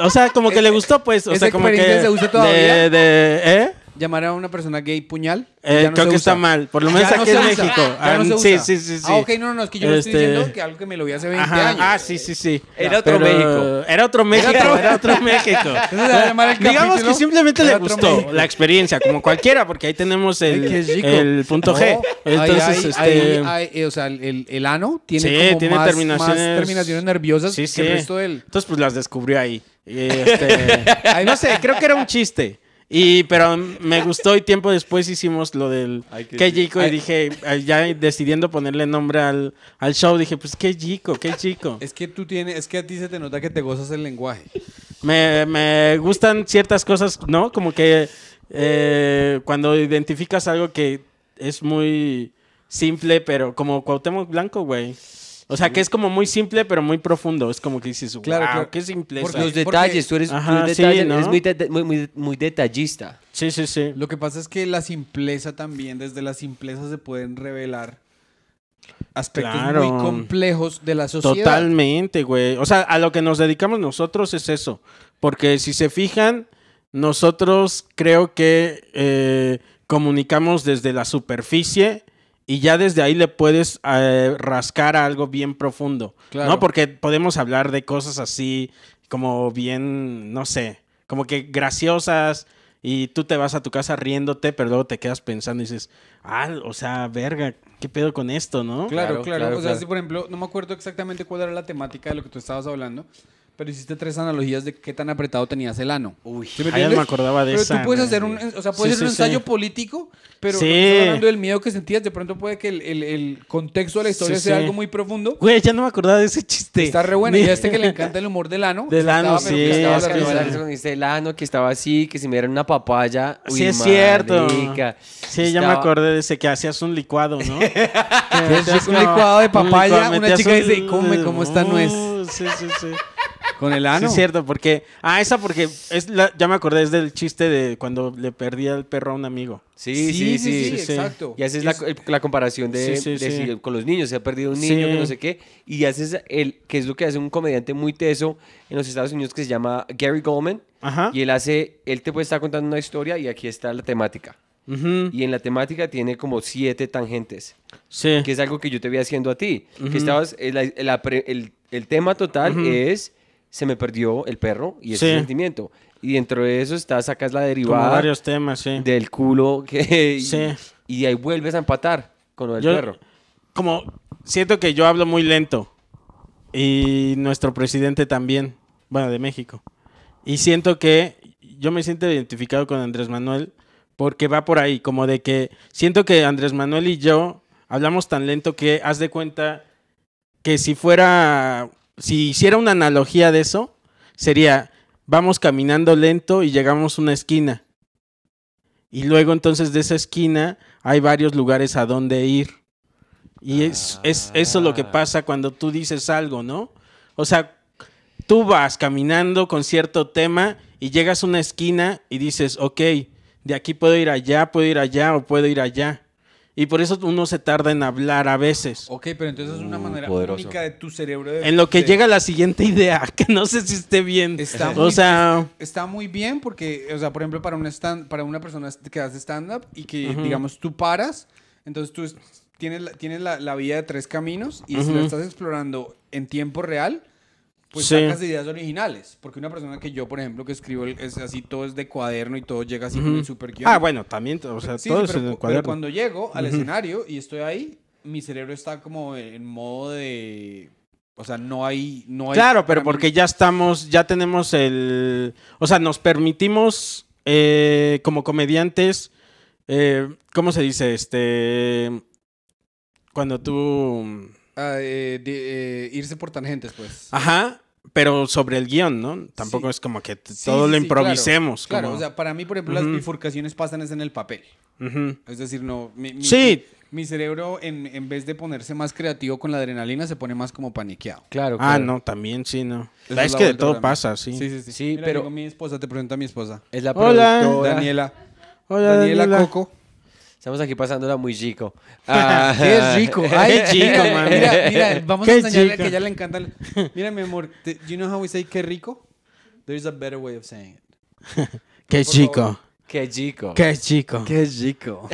O sea, como que le gustó, pues. O sea, como que. ¿eh? llamar a una persona gay puñal. Eh, creo que está mal, por lo menos aquí en México. sí, sí, sí, Ah, ok, no, no, es que yo este... estoy diciendo que algo que me lo vi hace 20 años. Ah, sí, sí, sí. Era otro México. Era otro México, era otro, México. Digamos que simplemente le gustó la experiencia, como cualquiera, porque ahí tenemos el, el punto G. Entonces, este... Eh, o sea, el, el, ano tiene, como más, terminaciones... terminaciones nerviosas sí, sí. que el resto Entonces, pues las descubrió ahí. Este... no sé, creo que era un chiste. Y, pero me gustó y tiempo después hicimos lo del qué y dije, ya decidiendo ponerle nombre al, show, dije, pues qué chico, qué chico. Es que tú tienes, es que a ti se te nota que te gozas el lenguaje. Me, me gustan ciertas cosas, ¿no? Como que eh, cuando identificas algo que es muy simple, pero como Cuauhtémoc Blanco, güey. O sea, que es como muy simple, pero muy profundo. Es como que dices, claro, claro. qué simple. Por los detalles, tú eres, muy, detallista. Sí, sí, sí. Lo que pasa es que la simpleza también, desde la simpleza se pueden revelar aspectos muy complejos de la sociedad. Totalmente, güey. O sea, a lo que nos dedicamos nosotros es eso. Porque si se fijan, nosotros creo que eh, comunicamos desde la superficie y ya desde ahí le puedes eh, rascar a algo bien profundo, ¿no? Porque podemos hablar de cosas así como bien, no sé, como que graciosas y tú te vas a tu casa riéndote, pero luego te quedas pensando y dices, ah, o sea, verga, ¿qué pedo con esto, no? Claro, claro. o sea, Si, por ejemplo, no me acuerdo exactamente cuál era la temática de lo que tú estabas hablando, pero hiciste tres analogías de qué tan apretado tenías el ano. Uy, ya me, me acordaba de eso. esa. tú puedes hacer un, o sea, puedes hacer un ensayo político, pero no hablando del miedo que sentías. De pronto puede que el, el, contexto de la historia sea algo muy profundo. Güey, ya no me acordaba de ese chiste. Está re bueno. y ya este que le encanta el humor del ano. Del ano, sí. Que estaba, es que estaba, el ano, que estaba así, que si me dieron una papaya. Uy, sí, es cierto. Sí, ya me acordé de ese que hacías un licuado, ¿no? un licuado de papaya. una chica dice, come, ¿cómo está nuez? Uh, sí, sí, sí. Con el ano. Sí, es cierto, porque. Ah, esa porque. Es ya me acordé, es del chiste de cuando le perdí al perro a un amigo. Sí, sí, sí, sí, exacto. Y haces la, comparación de, de con los niños, se ha perdido un niño, que no sé qué, y haces el, que es lo que hace un comediante muy teso en los Estados Unidos que se llama Gary Goldman, y él hace, él te puede estar contando una historia y aquí está la temática. Y en la temática tiene como siete tangentes. Sí. Que es algo que yo te voy haciendo a ti. Que estabas, el, tema total es se me perdió el perro y ese sentimiento. Y dentro de eso está, sacas la derivada. varios temas, sí. Del culo que. Y, y ahí vuelves a empatar con lo del perro. Como siento que yo hablo muy lento. Y nuestro presidente también. Bueno, de México. Y siento que yo me siento identificado con Andrés Manuel porque va por ahí, como de que siento que Andrés Manuel y yo hablamos tan lento que haz de cuenta que si fuera si hiciera una analogía de eso, sería, vamos caminando lento y llegamos a una esquina. Y luego entonces de esa esquina hay varios lugares a donde ir. Y es, es eso lo que ah. pasa cuando tú dices algo, ¿no? O sea, tú vas caminando con cierto tema y llegas a una esquina y dices, ok, de aquí puedo ir allá, puedo ir allá o puedo ir allá. Y por eso uno se tarda en hablar a veces. Ok, pero entonces es una mm, manera única de tu cerebro. en lo que llega la siguiente idea, que no sé si esté bien. Está, o muy, sea... está muy bien porque, o sea, por ejemplo, para, un stand, para una persona que hace stand-up y que, digamos, tú paras, entonces tú tienes, la, tienes la, la vía de tres caminos y si la estás explorando en tiempo real, pues sacas ideas originales. Porque una persona que yo, por ejemplo, que escribo es así, todo es de cuaderno y todo llega así con el super Ah, bueno, también, o sea, todo es pero, cuaderno. Pero cuando llego al escenario y estoy ahí, mi cerebro está como en modo de... O sea, no hay... No claro, pero porque ya estamos, ya tenemos el... O sea, nos permitimos eh, como comediantes, eh, ¿cómo se dice? Este... Cuando tú Ah, eh, eh, irse por tangentes, pues. Ajá, pero sobre el guión, ¿no? Tampoco es como que todo lo improvisemos. Claro, o sea, para mí, por ejemplo, las bifurcaciones pasan es en el papel. Es decir, no. Mi, sí. Mi, cerebro, en, vez de ponerse más creativo con la adrenalina, se pone más como paniqueado. Claro. Ah, no, también sí, no. es, que de todo pasa, sí. Sí, sí, sí. pero mi esposa, te presento a mi esposa. Es la Hola. Daniela. Hola, Daniela, Daniela. Coco. Estamos aquí pasándola muy chico. Ah. Qué rico. Ay, qué chico, mami. Mira, mira, vamos a enseñarle chico. que ya le encanta. El... Mira, mi amor, you know how we say qué rico? There's a better way of saying it. qué chico. Qué chico. Qué chico. Qué chico.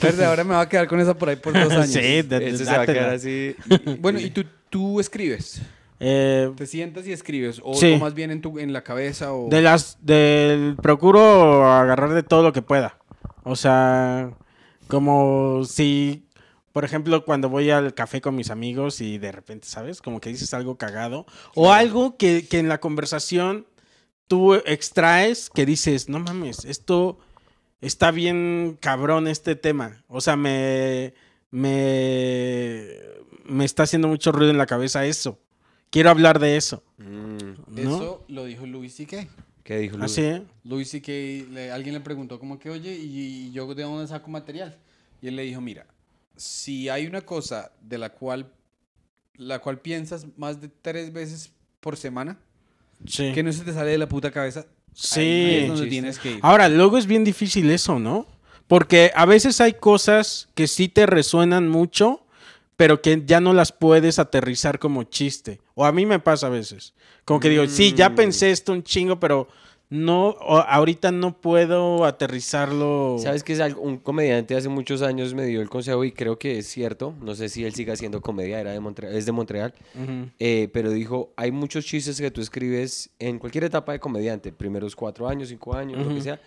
Pero ahora me va a quedar con esa por ahí por dos años. Sí, Eso se va a quedar así. Bueno, ¿y tú, tú escribes? Eh, ¿Te sientas y escribes? ¿O, más bien en, tu, en la cabeza? O... De las, del, procuro agarrar de todo lo que pueda. O sea, como si, por ejemplo, cuando voy al café con mis amigos y de repente, ¿sabes? Como que dices algo cagado. O algo que, que en la conversación tú extraes que dices, no mames, esto está bien cabrón este tema. O sea, me, me, me está haciendo mucho ruido en la cabeza eso. Quiero hablar de eso. Mm. Eso lo dijo Luis C.K. ¿Qué dijo ah, Luis? Así, Luis C.K. alguien le preguntó como que, oye, ¿y, yo de dónde saco material? Y él le dijo, mira, si hay una cosa de la cual, la cual piensas más de tres veces por semana, que no se te sale de la puta cabeza, ahí es donde tienes que ir. Ahora, luego es bien difícil eso, ¿no? Porque a veces hay cosas que sí te resuenan mucho, pero que ya no las puedes aterrizar como chiste. O a mí me pasa a veces. Como que digo, sí, ya mm. pensé esto un chingo, pero no, ahorita no puedo aterrizarlo. Sabes que es un comediante hace muchos años me dio el consejo y creo que es cierto. No sé si él sigue haciendo comedia, era de es de Montreal. Eh, pero dijo: hay muchos chistes que tú escribes en cualquier etapa de comediante, primeros cuatro años, cinco años, lo que sea,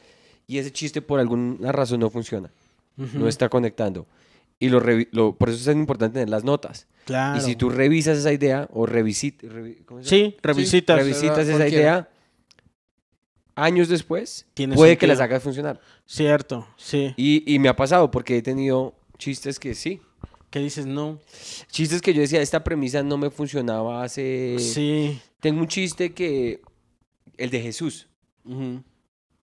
y ese chiste por alguna razón no funciona, no está conectando y lo, por eso es importante tener las notas. Claro. Y si tú revisas esa idea o revisit, sí, revisitas, revisitas esa idea años después, puede que las haga funcionar. Cierto, sí. Y, y, me ha pasado porque he tenido chistes que sí. Que dices no. Chistes que yo decía, esta premisa no me funcionaba hace... Sí. Tengo un chiste que... El de Jesús.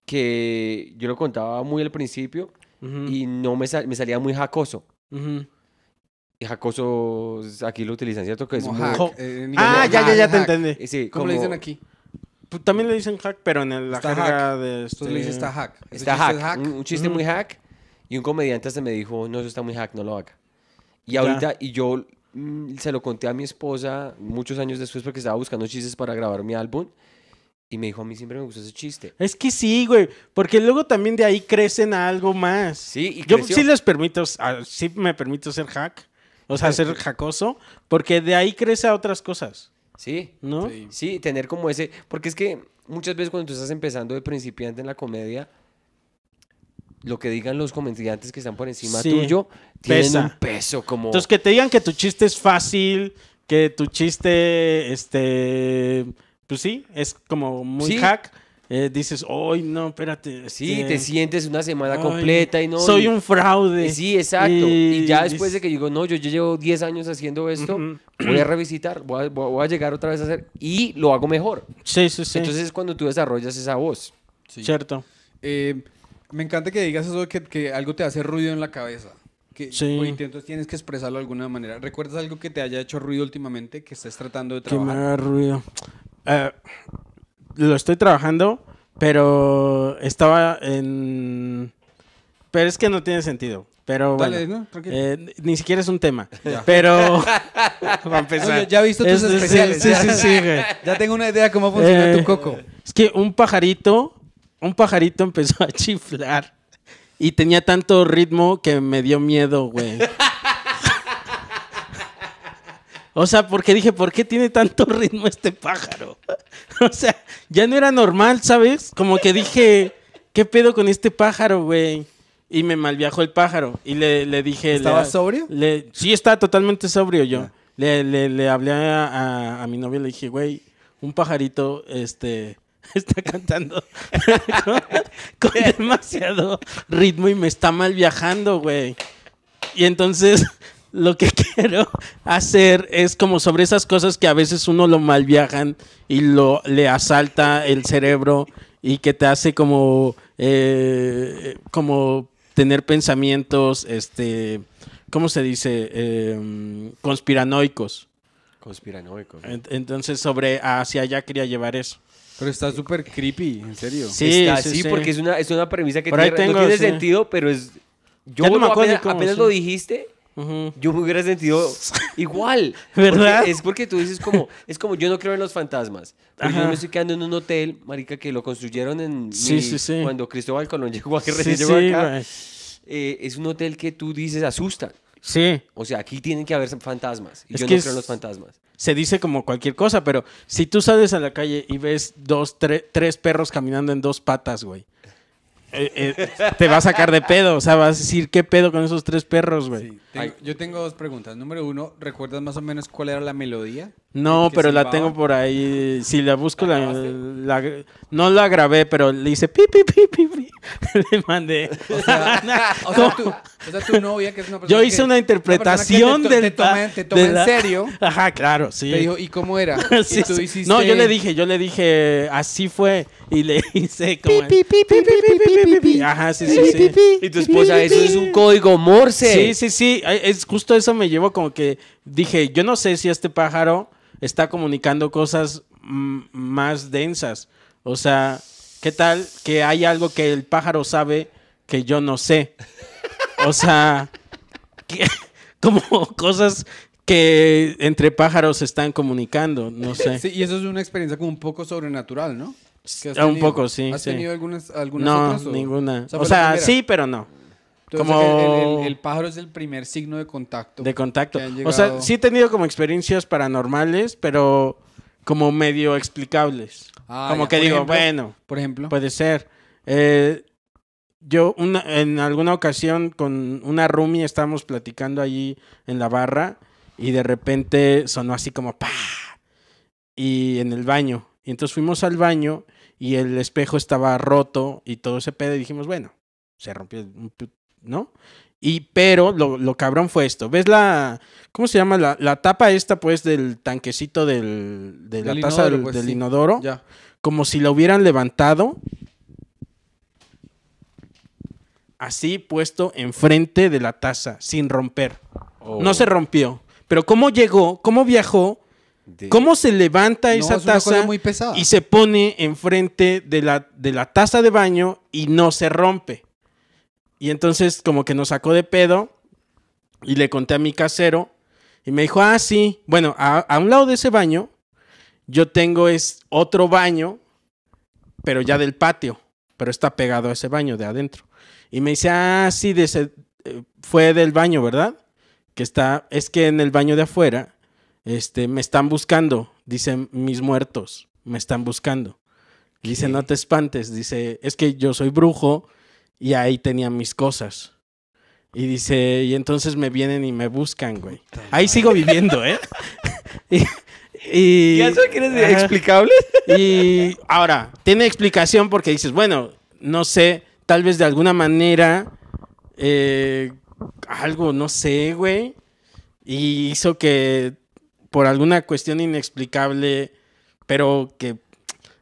Que yo lo contaba muy al principio y no me, me salía muy jacoso. Y jacoso, pues, aquí lo utilizan, ¿cierto? como eh, ah, ya, ya, ya te entiende entendí. ¿Cómo como... le dicen aquí? Pues, también le dicen hack, pero en la carga de... esto le dicen este está hack. Está hack. Un, chiste muy hack. Y un comediante hasta me dijo, no, eso está muy hack, no lo haga. Y ahorita, y yo mm, se lo conté a mi esposa muchos años después porque estaba buscando chistes para grabar mi álbum. Y me dijo, a mí siempre me gustó ese chiste. Es que sí, güey, porque luego también de ahí crecen a algo más. Sí, y Yo sí les permito, sí me permito ser hack, o sea, ser jacoso, porque de ahí crece a otras cosas. Sí, ¿no? Sí. tener como ese, porque es que muchas veces cuando tú estás empezando de principiante en la comedia, lo que digan los comediantes que están por encima tuyo tienen un peso como entonces que te digan que tu chiste es fácil que tu chiste este pues sí, es como muy hack. Eh, dices, hoy no, espérate. Sí, este, te sientes una semana completa y no. Soy un fraude. sí, exacto. Y, ya después de que digo, no, yo, llevo 10 años haciendo esto, voy a revisitar, voy a, llegar otra vez a hacer y lo hago mejor. Sí, sí, sí. Entonces es cuando tú desarrollas esa voz. Cierto. Eh, me encanta que digas eso, que, que algo te hace ruido en la cabeza. Que, sí. tienes que expresarlo de alguna manera. ¿Recuerdas algo que te haya hecho ruido últimamente que estés tratando de trabajar? Que me ruido. Eh, lo estoy trabajando, pero estaba en... Pero es que no tiene sentido. Pero eh, ni siquiera es un tema. Pero ya he visto tus especiales. Sí, sí, sí, güey. Ya tengo una idea de cómo funciona eh, tu coco. Es que un pajarito, un pajarito empezó a chiflar y tenía tanto ritmo que me dio miedo, güey. O sea, porque dije, ¿por qué tiene tanto ritmo este pájaro? o sea, ya no era normal, ¿sabes? Como que dije, ¿qué pedo con este pájaro, güey? Y me malviajó el pájaro. Y le, dije. ¿Estaba sobrio? sí, estaba totalmente sobrio yo. Le, hablé a, mi novia y le dije, güey, un pajarito, este. Está cantando con, con demasiado ritmo y me está mal viajando, güey. Y entonces lo que quiero hacer es como sobre esas cosas que a veces uno lo mal y lo le asalta el cerebro y que te hace como eh, como tener pensamientos este cómo se dice em, conspiranoicos conspiranoicos entonces sobre hacia allá quería llevar eso pero está súper creepy, en serio. Sí, sí, porque es una, es una premisa que no tiene sentido, pero es... Yo apenas lo dijiste, yo me hubiera sentido igual. ¿Verdad? es porque tú dices como, es como yo no creo en los fantasmas. yo me estoy quedando en un hotel, marica, que lo construyeron en cuando Cristóbal Colón llegó, a, llegó acá. Eh, es un hotel que tú dices asusta. Sí. O sea, aquí tienen que haber fantasmas. Y es yo que no creo en los fantasmas. Se dice como cualquier cosa, pero si tú sales a la calle y ves dos, tres perros caminando en dos patas, güey eh, eh, te va a sacar de pedo. O sea, vas a decir, ¿qué pedo con esos tres perros, güey? yo tengo dos preguntas. Número uno, ¿recuerdas más o menos cuál era la melodía? No, pero la tengo por ahí. Si la busco, la, no la grabé, pero le hice pi, pi, pi, pi, pi. le mandé. O sea, o sea, tu, o sea, tu, novia, que es una persona. Yo hice una interpretación una del. toma, de en serio. Ajá, claro, sí. ¿y cómo era? No, yo le dije, yo le dije, así fue. Y le hice como. Ajá, sí, sí, sí. Y tu esposa, eso es un código morse. Sí, sí, sí. Es justo eso me llevó como que dije, yo no sé si este pájaro está comunicando cosas más densas. O sea, ¿qué tal que hay algo que el pájaro sabe que yo no sé? O sea, como cosas que entre pájaros están comunicando, no sé. y eso es una experiencia como un poco sobrenatural, ¿no? un poco, sí. ¿Has tenido algunas, no, ninguna. o sea sí, pero no como... El, pájaro es el primer signo de contacto. De contacto. O sea, sí he tenido como experiencias paranormales, pero como medio explicables. Ah, como que digo, bueno, por ejemplo. Puede ser. Eh, yo una, en alguna ocasión con una roomie estábamos platicando allí en la barra y de repente sonó así como pa y en el baño. Y entonces fuimos al baño y el espejo estaba roto y todo ese pedo y dijimos, bueno, se rompió un ¿no? Y pero lo, lo, cabrón fue esto. ¿Ves la. ¿Cómo se llama? La, tapa esta, pues, del tanquecito del, de la taza del, pues, inodoro. Como si la hubieran levantado. Así puesto enfrente de la taza, sin romper. Oh. No se rompió. Pero ¿cómo llegó? ¿Cómo viajó? ¿Cómo se levanta esa taza y se pone enfrente de la, de la taza de baño y no se rompe? Y entonces como que nos sacó de pedo y le conté a mi casero y me dijo, ah, sí, bueno, a, un lado de ese baño yo tengo es otro baño, pero ya del patio, pero está pegado a ese baño de adentro. Y me dice, ah, sí, de ese, eh, fue del baño, ¿verdad? Que está, es que en el baño de afuera, este, me están buscando, dicen mis muertos, me están buscando. Dice, no te espantes, dice, es que yo soy brujo y ahí tenía mis cosas. Y dice, y entonces me vienen y me buscan, güey. Ahí sigo viviendo, ¿eh? y, y, eso quieres decir? ¿Explicable? y ahora, tiene explicación porque dices, bueno, no sé, tal vez de alguna manera, eh, algo, no sé, güey. Y hizo que por alguna cuestión inexplicable, pero que,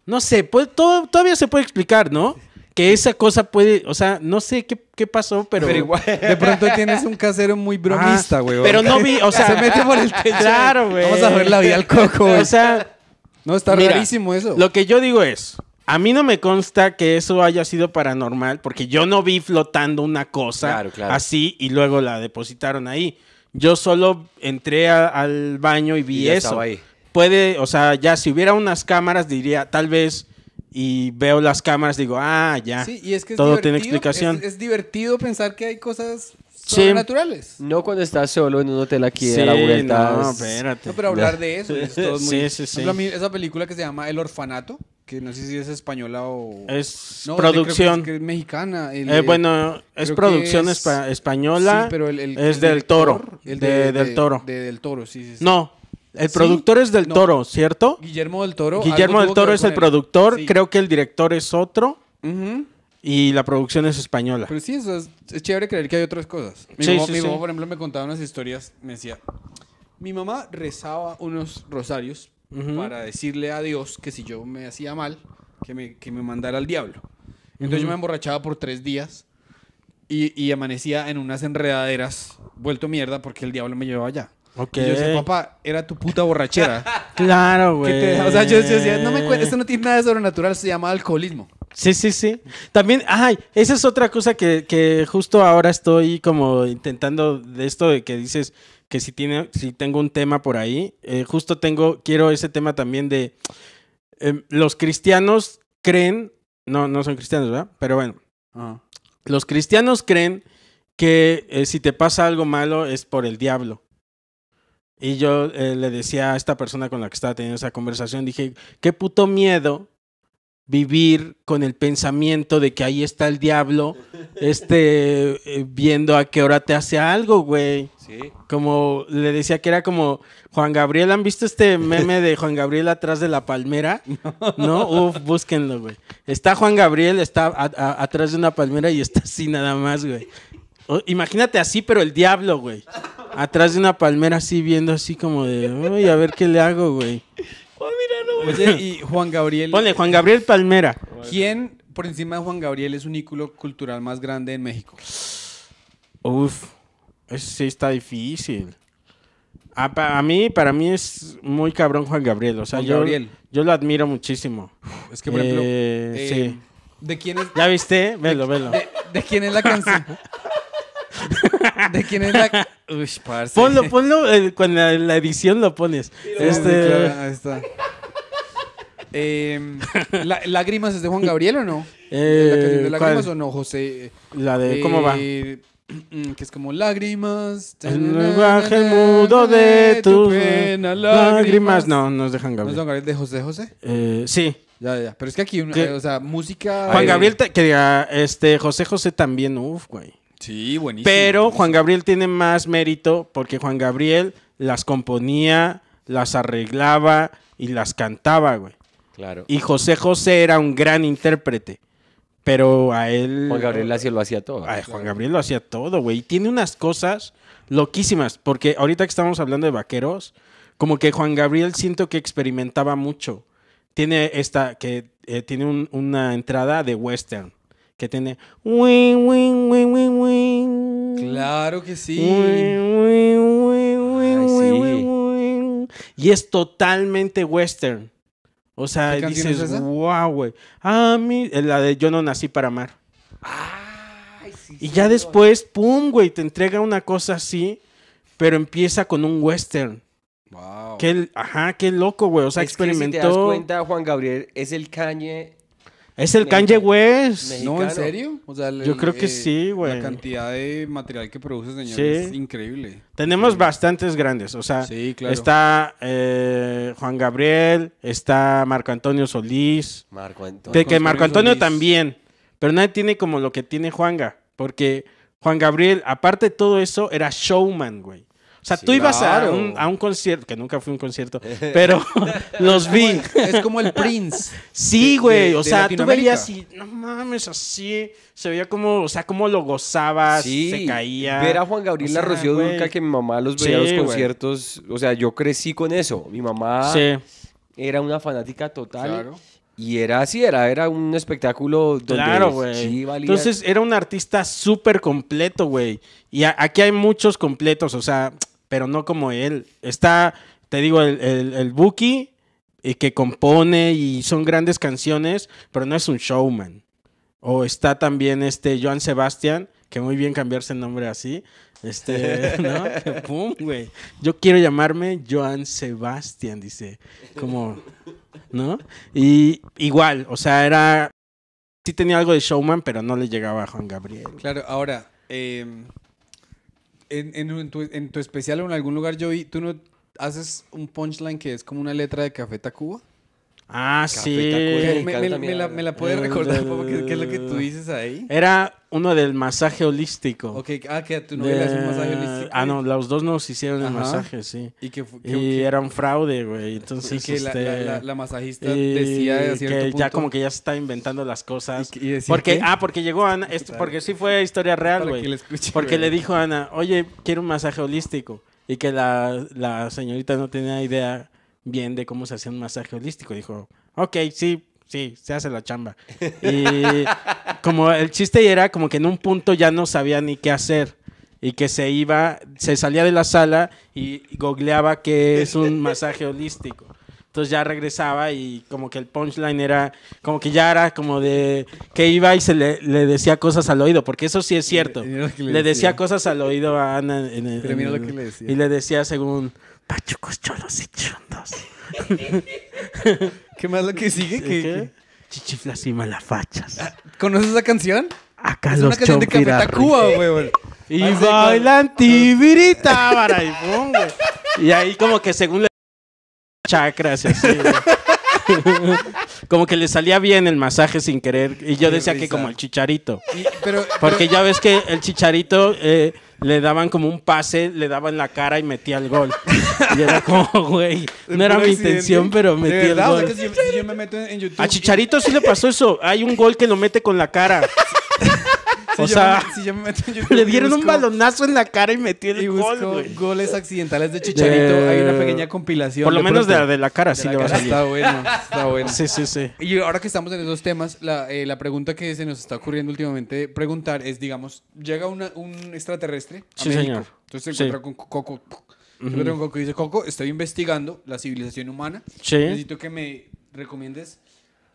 no sé, puede, todo, todavía se puede explicar, ¿no? que esa cosa puede, o sea, no sé qué, qué pasó, pero... igual. De pronto tienes un casero muy bromista, ah, güey. Pero no vi, o sea... Se mete por el techo. Claro, güey. Vamos a ver la vida al coco, güey. O sea... No, está rarísimo eso. Lo que yo digo es, a mí no me consta que eso haya sido paranormal, porque yo no vi flotando una cosa así y luego la depositaron ahí. Yo solo entré al baño y vi eso. Ahí. Puede, o sea, ya si hubiera unas cámaras diría, tal vez y veo las cámaras, digo, ah, ya. Sí, y es que es todo tiene explicación. Es, divertido pensar que hay cosas sobrenaturales. No cuando estás solo en un hotel aquí a la vuelta. No, espérate. No, pero hablar de eso. Es todo muy... Sí, esa película que se llama El Orfanato, que no sé si es española o. Es producción. es, que es mexicana. Eh, bueno, es producción española. Sí, pero el, es del, toro. El del toro. De, del toro, sí, sí. No. El productor es del Toro, ¿cierto? Guillermo del Toro. Guillermo del Toro es el productor, creo que el director es otro. Y la producción es española. Pero sí, es, chévere creer que hay otras cosas. Mi, mamá, por ejemplo, me contaba unas historias. Me decía, mi mamá rezaba unos rosarios para decirle a Dios que si yo me hacía mal, que me, mandara al diablo. Entonces yo me emborrachaba por tres días y, y amanecía en unas enredaderas, vuelto mierda, porque el diablo me llevaba allá. Ok. yo papá, era tu puta borrachera. claro, güey. O sea, yo, decía, no me cuentes, esto no tiene nada de sobrenatural, se llama alcoholismo. Sí, sí, sí. También, ay, esa es otra cosa que, justo ahora estoy como intentando de esto de que dices que si, tiene, si tengo un tema por ahí, eh, justo tengo, quiero ese tema también de em, los cristianos creen, no, no son cristianos, ¿verdad? Pero bueno, ah. los cristianos creen que eh, si te pasa algo malo es por el diablo. Y yo eh, le decía a esta persona con la que estaba teniendo esa conversación, dije, qué puto miedo vivir con el pensamiento de que ahí está el diablo, este, eh, viendo a qué hora te hace algo, güey. Sí. Como le decía que era como Juan Gabriel, ¿han visto este meme de Juan Gabriel atrás de la palmera? No, ¿No? Uf, búsquenlo, güey. Está Juan Gabriel, está atrás de una palmera y está así nada más, güey imagínate así, pero el diablo, güey. Atrás de una palmera así viendo así como de, uy, a ver qué le hago, güey. Oh, y Juan Gabriel. Ponle, Juan Gabriel Palmera. ¿Quién por encima de Juan Gabriel es un ícono cultural más grande en México? Uf, ese sí está difícil. A, mí, para mí es muy cabrón Juan Gabriel. O sea, yo, lo admiro muchísimo. Es que, por ejemplo, eh, eh, sí. ¿de quién es? ¿Ya viste? Velo, velo. de quién es la canción? ¿De quién es la.? Uy, Ponlo, ponlo, con la, edición lo pones. Este. ahí está. Em, ¿Lágrimas es de Juan Gabriel o no? Eh, ¿La canción de eh, lágrimas o no, José? La de cómo va. Eh, que es como lágrimas. El lenguaje mudo de tu lágrimas. No, ¿No es Juan Gabriel. Gabriel de José José? Eh, sí. Ya, ya. Pero es que aquí, o sea, música. Juan Gabriel, que diga, este, José José también, uf, güey. Sí, buenísimo. Pero Juan Gabriel tiene más mérito porque Juan Gabriel las componía, las arreglaba y las cantaba, güey. Claro. Y José José era un gran intérprete. Pero a él. Juan Gabriel así lo hacía todo. Juan Gabriel lo hacía todo, güey. Y tiene unas cosas loquísimas. Porque ahorita que estamos hablando de vaqueros, como que Juan Gabriel siento que experimentaba mucho. Tiene esta, que eh, tiene una entrada de western que tiene... Win, win, Claro que sí. Y es totalmente western. O sea, dices, es wow, güey. Ah, eh, mi... La de Yo no nací para amar. Ay, sí, y ya después, pum, güey, te entrega una cosa así, pero empieza con un western. Wow. Qué, ajá, qué loco, güey. O sea, experimentó. si te das cuenta, Juan Gabriel es el cañe es el Kanye West. No, ¿en serio? Yo creo que eh, sí, güey. La cantidad de material que produce, señor, es increíble. Tenemos bastantes grandes. O sea, está eh, Juan Gabriel, está Marco Antonio Solís. Marco Antonio. De que Marco Antonio también. Pero nadie tiene como lo que tiene Juanga. Porque Juan Gabriel, aparte de todo eso, era showman, güey. O sea, tú ibas a un, concierto, que nunca fue un concierto, pero los vi. Es como el Prince. Sí, güey. O sea, tú veías y no mames, así. Se veía como, o sea, cómo lo gozabas, se caía. Ver a Juan Gabriel, nunca que mi mamá los veía a los conciertos. O sea, yo crecí con eso. Mi mamá era una fanática total. Y era así, era, era un espectáculo donde Valía... Entonces era un artista súper completo, güey. Y aquí hay muchos completos, o sea, pero no como él. Está, te digo, el, el, Buki y eh, que compone y son grandes canciones, pero no es un showman. O está también este Joan Sebastián, que muy bien cambiarse el nombre así. Este, ¿no? pum, güey. Yo quiero llamarme Joan Sebastián, dice. Como, ¿no? Y igual, o sea, era. Sí tenía algo de showman, pero no le llegaba a Juan Gabriel. Claro, ahora. Em, en, en, tu, en, tu, especial o en algún lugar yo vi, tú no haces un punchline que es como una letra de Café Tacuba. Ah, sí. me, la, me, puedes recordar, un ¿qué, ¿qué, es lo que tú dices ahí? Era uno del masaje holístico. Okay, ah, que a tu novia es un masaje holístico. Ah, no, los dos nos hicieron el masaje, sí. Y, que, que y era un fraude, güey. Entonces, y este, la, masajista decía de cierto que punto, ya como que ya se está inventando las cosas. porque, ah, porque llegó Ana, esto, porque sí fue historia real, güey. Porque le dijo a Ana, oye, quiero un masaje holístico. Y que la, la señorita no tenía idea bien de cómo se hacía un masaje holístico. Dijo, ok, sí, sí, se hace la chamba. Y como el chiste era como que en un punto ya no sabía ni qué hacer y que se iba, se salía de la sala y googleaba que es un masaje holístico. Entonces ya regresaba y como que el punchline era, como que ya era como de que iba y se le, decía cosas al oído, porque eso sí es cierto. Le, decía. cosas al oído a Ana. En el, en el, y le decía según, Pachucos, cholos y chundos. ¿Qué más lo que sigue? Chichiflas y malafachas. Ah, ¿Conoces esa canción? Acá es los una canción de Café Tacuba, güey. Y bailan tibirita para Y ahí como que según le... Chacras y así, como que le salía bien el masaje sin querer. Y yo decía que como el chicharito. pero, Porque ya ves que el chicharito eh, le daban como un pase, le daban la cara y metía el gol. y era como, güey, no era mi intención, pero metía el gol. A Chicharito sí le pasó eso. Hay un gol que lo mete con la cara o sea, le dieron un balonazo en la cara y metió el Goles accidentales de eh, Chicharito. Hay una pequeña compilación. Por lo menos de, la cara sí le va a salir. Está bueno, está bueno. Sí, sí, sí. Y ahora que estamos en esos temas, la, eh, la pregunta que se nos está ocurriendo últimamente preguntar es, digamos, llega un extraterrestre Señor. Entonces se encuentra con Coco. Uh Coco dice, Coco, estoy investigando la civilización humana. Sí. Necesito que me recomiendes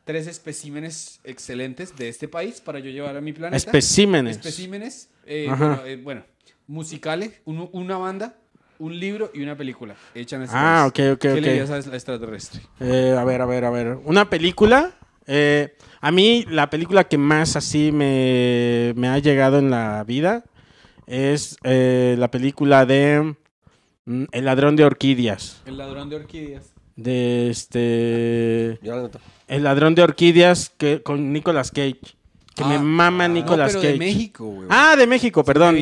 tres especímenes excelentes de este país para yo llevar a mi planeta. Especímenes. Especímenes, eh, eh, bueno, musicales, una banda, un libro y una película Ah, ok, ok, ¿Qué ok. le a extraterrestre? Eh, a ver, a ver, a ver. Una película. a mí la película que más así me, me ha llegado en la vida es la película de mm, El ladrón de orquídeas. El ladrón de orquídeas. De este... El ladrón de orquídeas que, con Nicolas Cage. Que me ah, mama Nicolas Cage. De México, Ah, de México, perdón.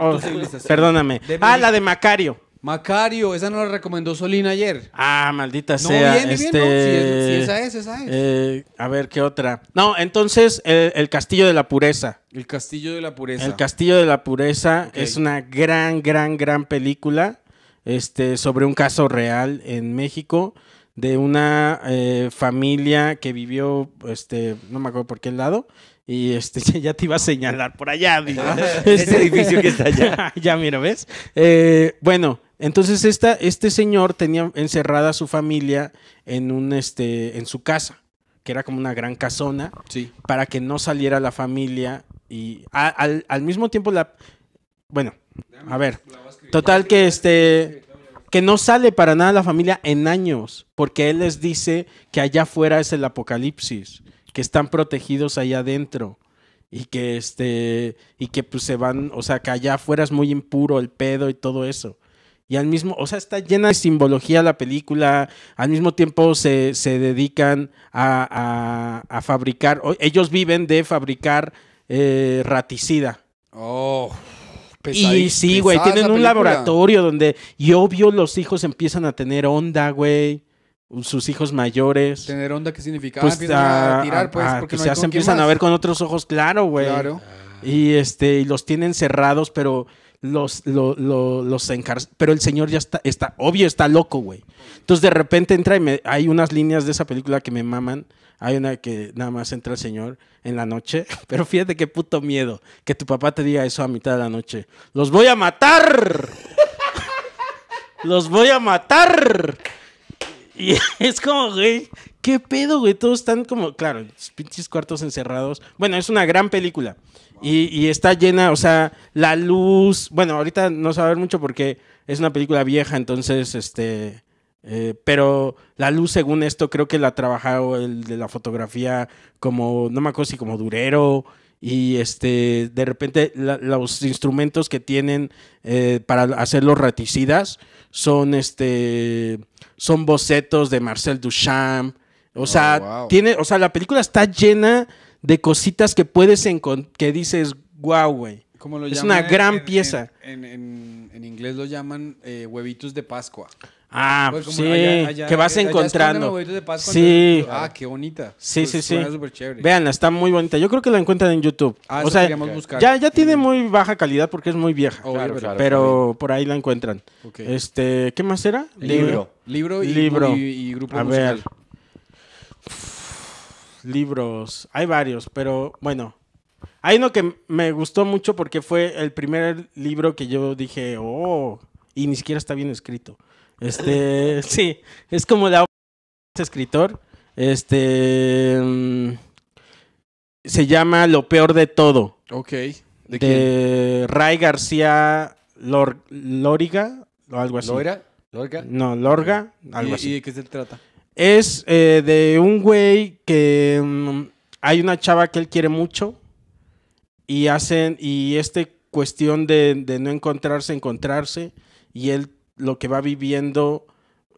Oh, perdóname. ah, la de Macario. Macario, esa no la recomendó Solina ayer. Ah, maldita no, sea. Bien, este... esa es, esa es. Eh, a ver, ¿qué otra? No, entonces, el, Castillo de la Pureza. El Castillo de la Pureza. El Castillo de la Pureza es una gran, gran, gran película este, sobre un caso real en México de una eh, familia que vivió, este, no me acuerdo por qué lado, y este, ya te iba a señalar por allá. digo. Ah, este edificio que está allá. ya, mira, ¿ves? Eh, bueno, entonces este señor tenía encerrada a su familia en, un, este, en su casa, que era como una gran casona, sí. para que no saliera la familia y al, al mismo tiempo la... Bueno, a ver, total que este que no sale para nada la familia en años, porque él les dice que allá afuera es el apocalipsis, que están protegidos allá adentro y que este y que pues se van, o sea, que allá afuera es muy impuro el pedo y todo eso. Y al mismo, o sea, está llena de simbología la película. Al mismo tiempo se, se dedican a, fabricar, ellos viven de fabricar eh, raticida. Oh y sí, güey, tienen un laboratorio donde, y obvio, los hijos empiezan a tener onda, güey. Sus hijos mayores. ¿Tener onda qué significa? Pues, a, ah, pues. porque se empiezan a ver con otros ojos, claro, güey. Claro. Y este, y los tienen cerrados, pero los, lo, los Pero el señor ya está, está, obvio, está loco, güey. Entonces de repente entra y me... hay unas líneas de esa película que me maman. Hay una que nada más entra el Señor en la noche. Pero fíjate qué puto miedo que tu papá te diga eso a mitad de la noche. ¡Los voy a matar! ¡Los voy a matar! Y es como, güey, ¿qué pedo, güey? Todos están como, claro, pinches cuartos encerrados. Bueno, es una gran película. Y, y, está llena, o sea, la luz. Bueno, ahorita no se va a ver mucho porque es una película vieja, entonces, este. Eh, pero la luz, según esto, creo que la ha trabajado el de la fotografía como, no me acuerdo si como Durero, y este, de repente los instrumentos que tienen eh, para hacer los raticidas son, este, son bocetos de Marcel Duchamp. O sea, oh, tiene, o sea, la película está llena de cositas que puedes encontrar, que dices, wow, güey. es una gran pieza. En, inglés lo llaman eh, huevitos de Pascua. Ah, pues sí, que vas eh, encontrando. sí. Ah, qué bonita. Sí, pues sí, sí. Veanla, está muy bonita. Yo creo que la encuentran en YouTube. Ah, o sea, ya tiene muy baja calidad porque es muy vieja. pero por ahí la encuentran. Este, ¿qué más era? Libro. Libro y, grupo A musical. libros. Hay varios, pero bueno. Hay uno que me gustó mucho porque fue el primer libro que yo dije, oh, y ni siquiera está bien escrito. Este, sí, es como la obra de este escritor. Este mm, se llama Lo peor de todo. Ok. ¿De, Ray García Lor Loriga o algo así. ¿Lorga? No, Lorga, algo así. de qué se trata? Es eh, de un güey que mm, hay una chava que él quiere mucho y hacen, y este cuestión de, de no encontrarse, encontrarse, y él lo que va viviendo,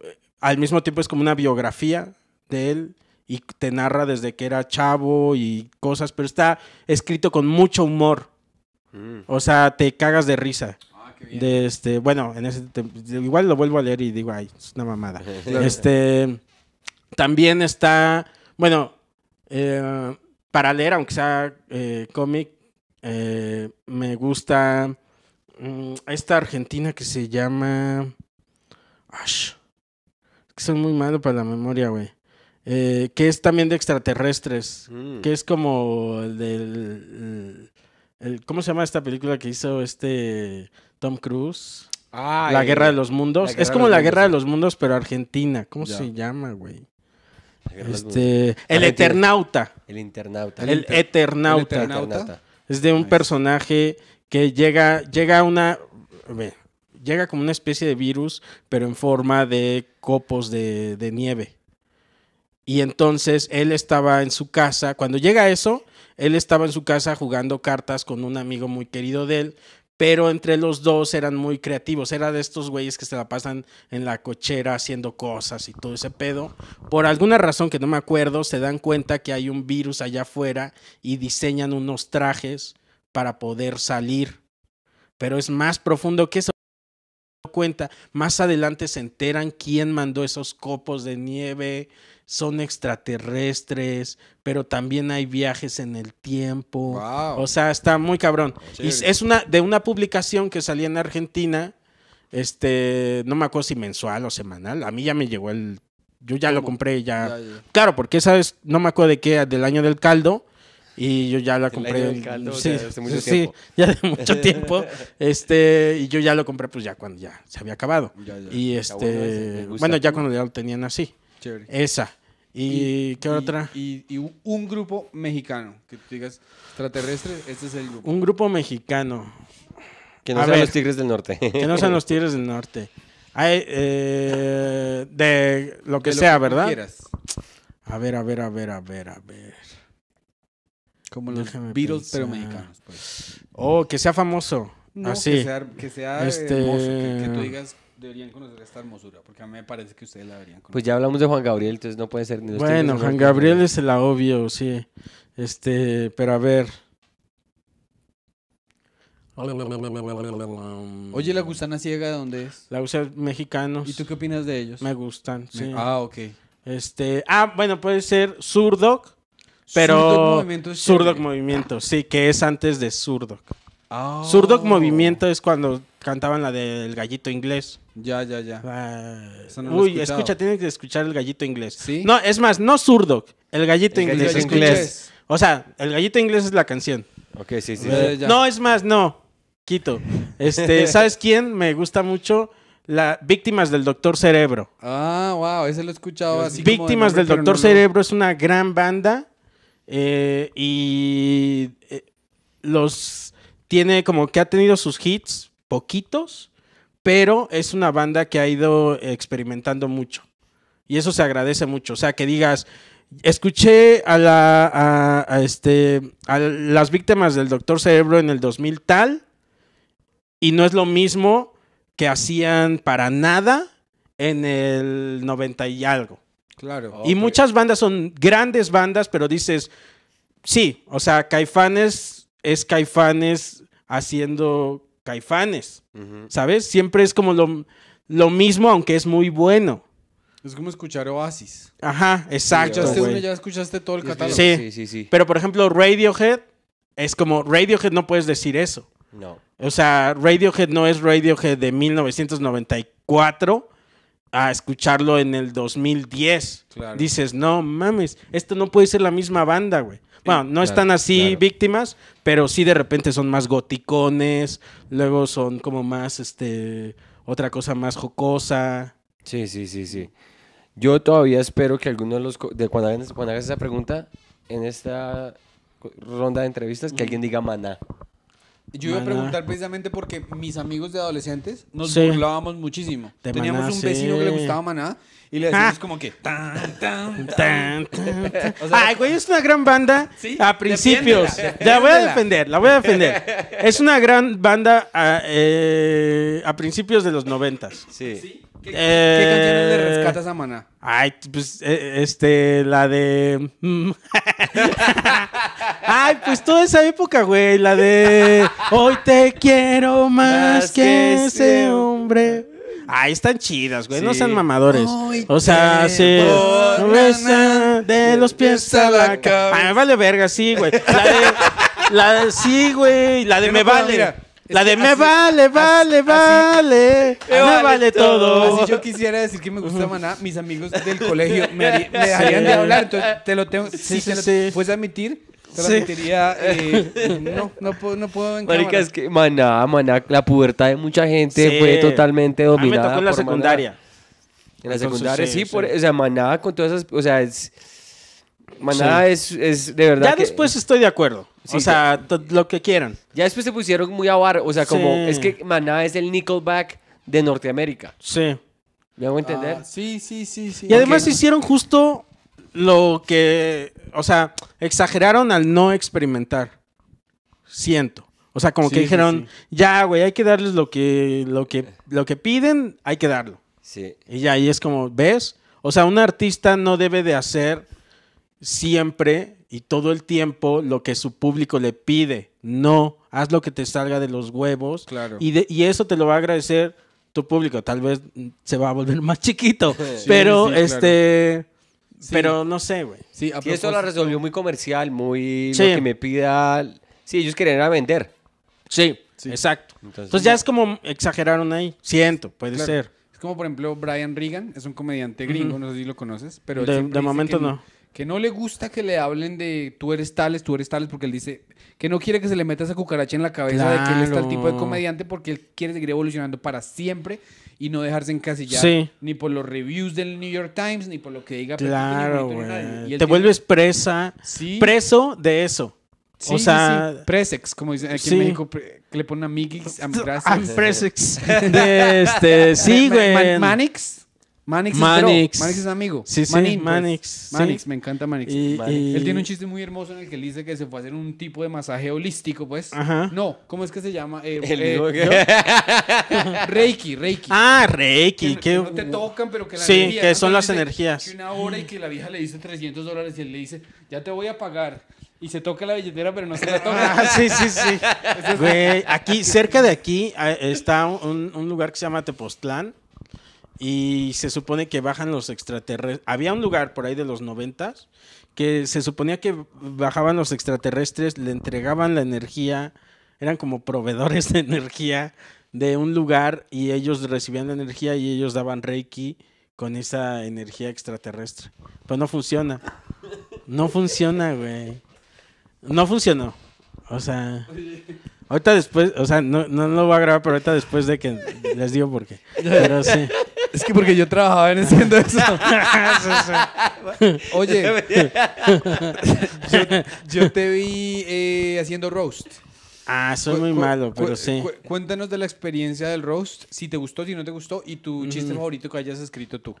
eh, al mismo tiempo es como una biografía de él y te narra desde que era chavo y cosas, pero está escrito con mucho humor. Mm. O sea, te cagas de risa. Ah, de este, bueno, en igual lo vuelvo a leer y digo, ay, es una mamada. este también está, bueno, eh, para leer, aunque sea eh, cómic, me gusta Mm, esta argentina que se llama. Ash. que soy muy malo para la memoria, güey. Eh, que es también de extraterrestres. Mm. Que es como el del. ¿Cómo se llama esta película que hizo este Tom Cruise? Ah, la Guerra de los Mundos. Es como la Guerra de los Mundos, pero Argentina. ¿Cómo se llama, güey? Este, el Eternauta. El internauta el Eternauta. El Eternauta. Es de un personaje que llega, llega una, llega como una especie de virus, pero en forma de copos de, de nieve. Y entonces él estaba en su casa, cuando llega eso, él estaba en su casa jugando cartas con un amigo muy querido de él, pero entre los dos eran muy creativos. Era de estos güeyes que se la pasan en la cochera haciendo cosas y todo ese pedo. Por alguna razón que no me acuerdo, se dan cuenta que hay un virus allá afuera y diseñan unos trajes para poder salir. Pero es más profundo que eso. Cuenta, más adelante se enteran quién mandó esos copos de nieve, son extraterrestres, pero también hay viajes en el tiempo. O sea, está muy cabrón. Y es una de una publicación que salía en Argentina, este, no me acuerdo si mensual o semanal. A mí ya me llegó el yo ya lo compré ya. Claro, porque esa sabes, no me acuerdo de qué del año del caldo y yo ya la compré. sí, ya hace mucho tiempo. de mucho tiempo. este, y yo ya lo compré, pues ya cuando ya se había acabado. y este, bueno, ya cuando ya lo tenían así. Esa. ¿Y, qué otra? Y, un grupo mexicano, que tú digas extraterrestre, este es el grupo. Un grupo mexicano. Que no sean los Tigres del Norte. que no sean los Tigres del Norte. Eh, de lo que sea, ¿verdad? A ver, a ver, a ver, a ver, a ver. Como los Beatles, pero ah, mexicanos. Pues. Oh, que sea famoso. No, Así. Que sea, que sea eh, este, hermoso, que, tú digas, deberían conocer esta hermosura, porque a mí me parece que ustedes la deberían pues conocer. Pues ya hablamos de Juan Gabriel, entonces no puede ser ni Bueno, Juan Gabriel es el obvio, sí. Este, pero a ver. Oye, la gusana ciega, ¿de dónde es? La gusana, mexicanos. ¿Y tú qué opinas de ellos? Me gustan, sí. Ah, ok. Este, ah, bueno, puede ser surdoc pero. Surdoc Movimiento. sí, que es antes de Surdoc. Oh. Movimiento es cuando cantaban la del gallito inglés. Ya, ya, ya. Ah, uy, escucha, tienes que escuchar el gallito inglés. No, es más, no Surdoc, el gallito inglés. inglés. O sea, el gallito inglés es la canción. Ok, sí, sí. Eh, no, es más, no. Quito. Este, ¿sabes quién? Me gusta mucho. La, Víctimas del Doctor Cerebro. Ah, wow, ese lo he escuchado así. Víctimas del Doctor Cerebro es una gran banda eh, y eh, los tiene como que ha tenido sus hits poquitos, pero es una banda que ha ido experimentando mucho. Y eso se agradece mucho. O sea, que digas, escuché a, la, este, a las víctimas del Doctor Cerebro en el 2000 tal, y no es lo mismo que hacían para nada en el 90 y algo. Y muchas bandas son grandes bandas, pero dices, sí, o sea, Caifanes es Caifanes haciendo Caifanes, ¿sabes? Siempre es como lo, lo, mismo, aunque es muy bueno. Es como escuchar Oasis. Ajá, exacto. ya escuchaste todo el catálogo. Sí. sí, sí, sí. Pero por ejemplo, Radiohead es como Radiohead no puedes decir eso. No. O sea, Radiohead no es Radiohead de 1994 a escucharlo en el 2010. Dices, no mames, esto no puede ser la misma banda, güey. Bueno, no están así víctimas, pero sí de repente son más goticones, luego son como más, este, otra cosa más jocosa. Sí, sí, sí, sí. Yo todavía espero que alguno de los, de cuando, cuando hagas esa pregunta, en esta ronda de entrevistas, que alguien diga maná. Yo iba a preguntar precisamente porque mis amigos de adolescentes nos burlábamos muchísimo. Teníamos un vecino que le gustaba Maná y le decíamos como que tan, tan, tan. Tan, Ay, güey, es una gran banda Sí, a principios. La voy a defender, la voy a defender. Es una gran banda a, eh, a principios de los noventas. Sí. ¿Qué, eh, canciones le rescatas a Maná? Ay, pues, e, este, la de... Mm. ay, pues toda esa época, güey, la de... Hoy te quiero más, que, ese hombre. Ay, están chidas, güey, no sean mamadores. o sea, sí. de los pies a la cabeza. Ay, ah, me vale verga, sí, güey. La de... La sí, güey, la de me, vale. La de me vale, vale, vale. Me vale, todo. Si yo quisiera decir que me gusta Maná, mis amigos del colegio me, dejarían de hablar. Entonces, te lo tengo. si te lo puedes admitir, te lo admitiría. Eh, no, no puedo, no puedo en Marica, es que Maná, Maná, la pubertad de mucha gente fue totalmente dominada. A mí me en la secundaria. En la secundaria, sí, o sea, Maná con todas esas. es. Maná es, es, de verdad. Ya después estoy de acuerdo. o sea, lo que quieran. Ya después se pusieron muy a O sea, como es que Maná es el Nickelback de Norteamérica. Sí. ¿Me hago entender? Ah, sí, sí, sí, sí. Y además hicieron justo lo que. O sea, exageraron al no experimentar. Siento. O sea, como que dijeron, ya, güey, hay que darles lo que, lo, que, lo que piden, hay que darlo. Sí. Y ya ahí es como, ¿ves? O sea, un artista no debe de hacer siempre y todo el tiempo lo que su público le pide. No, haz lo que te salga de los huevos. Claro. Y, y eso te lo va a agradecer tu público. Tal vez se va a volver más chiquito. pero, este. Pero no sé, güey. Sí, eso la resolvió muy comercial, muy lo que me pida. Sí, ellos querían vender. Sí, exacto. Entonces, ya es como exageraron ahí. Siento, puede ser. Es como, por ejemplo, Brian Regan, es un comediante gringo, no sé si lo conoces, pero... De, momento no que no le gusta que le hablen de tú eres tales, tú eres tales, porque él dice que no quiere que se le meta esa cucaracha en la cabeza de que él es tal tipo de comediante porque él quiere seguir evolucionando para siempre y no dejarse encasillar ni por los reviews del New York Times, ni por lo que diga. Claro, güey. Te vuelves presa, ¿Sí? preso de eso. o sea, Presex, como dicen aquí en México, que le ponen a Miguel, Presex. De este, sí, güey. Manix. Manix, Manix. Es, amigo. Sí, sí, Manix. Pues. Manix, me encanta Manix. Él tiene un chiste muy hermoso en el que él dice que se fue a hacer un tipo de masaje holístico, pues. No, ¿cómo es que se llama? Eh, eh, Reiki, Reiki. Ah, Reiki. Que, no te tocan, pero que la Sí, que son las energías. Que una hora y que la vieja le dice 300 dólares y él le dice, ya te voy a pagar. Y se toca la billetera, pero no se la toca. Ah, sí, sí, sí. aquí, cerca de aquí ah, está un, un lugar que se llama Tepoztlán y se supone que bajan los extraterrestres. Había un lugar por ahí de los noventas que se suponía que bajaban los extraterrestres, le entregaban la energía, eran como proveedores de energía de un lugar y ellos recibían la energía y ellos daban reiki con esa energía extraterrestre. Pues no funciona. No funciona, güey. No funcionó. O sea... Ahorita después, o sea, no, no lo voy a grabar, pero ahorita después de que les digo por qué. Pero sí. Es que porque yo trabajaba en haciendo eso. Oye, yo, te vi eh, haciendo roast. Ah, soy muy malo, pero sí. cuéntanos de la experiencia del roast, si te gustó, si no te gustó, y tu mm. chiste favorito que hayas escrito tú.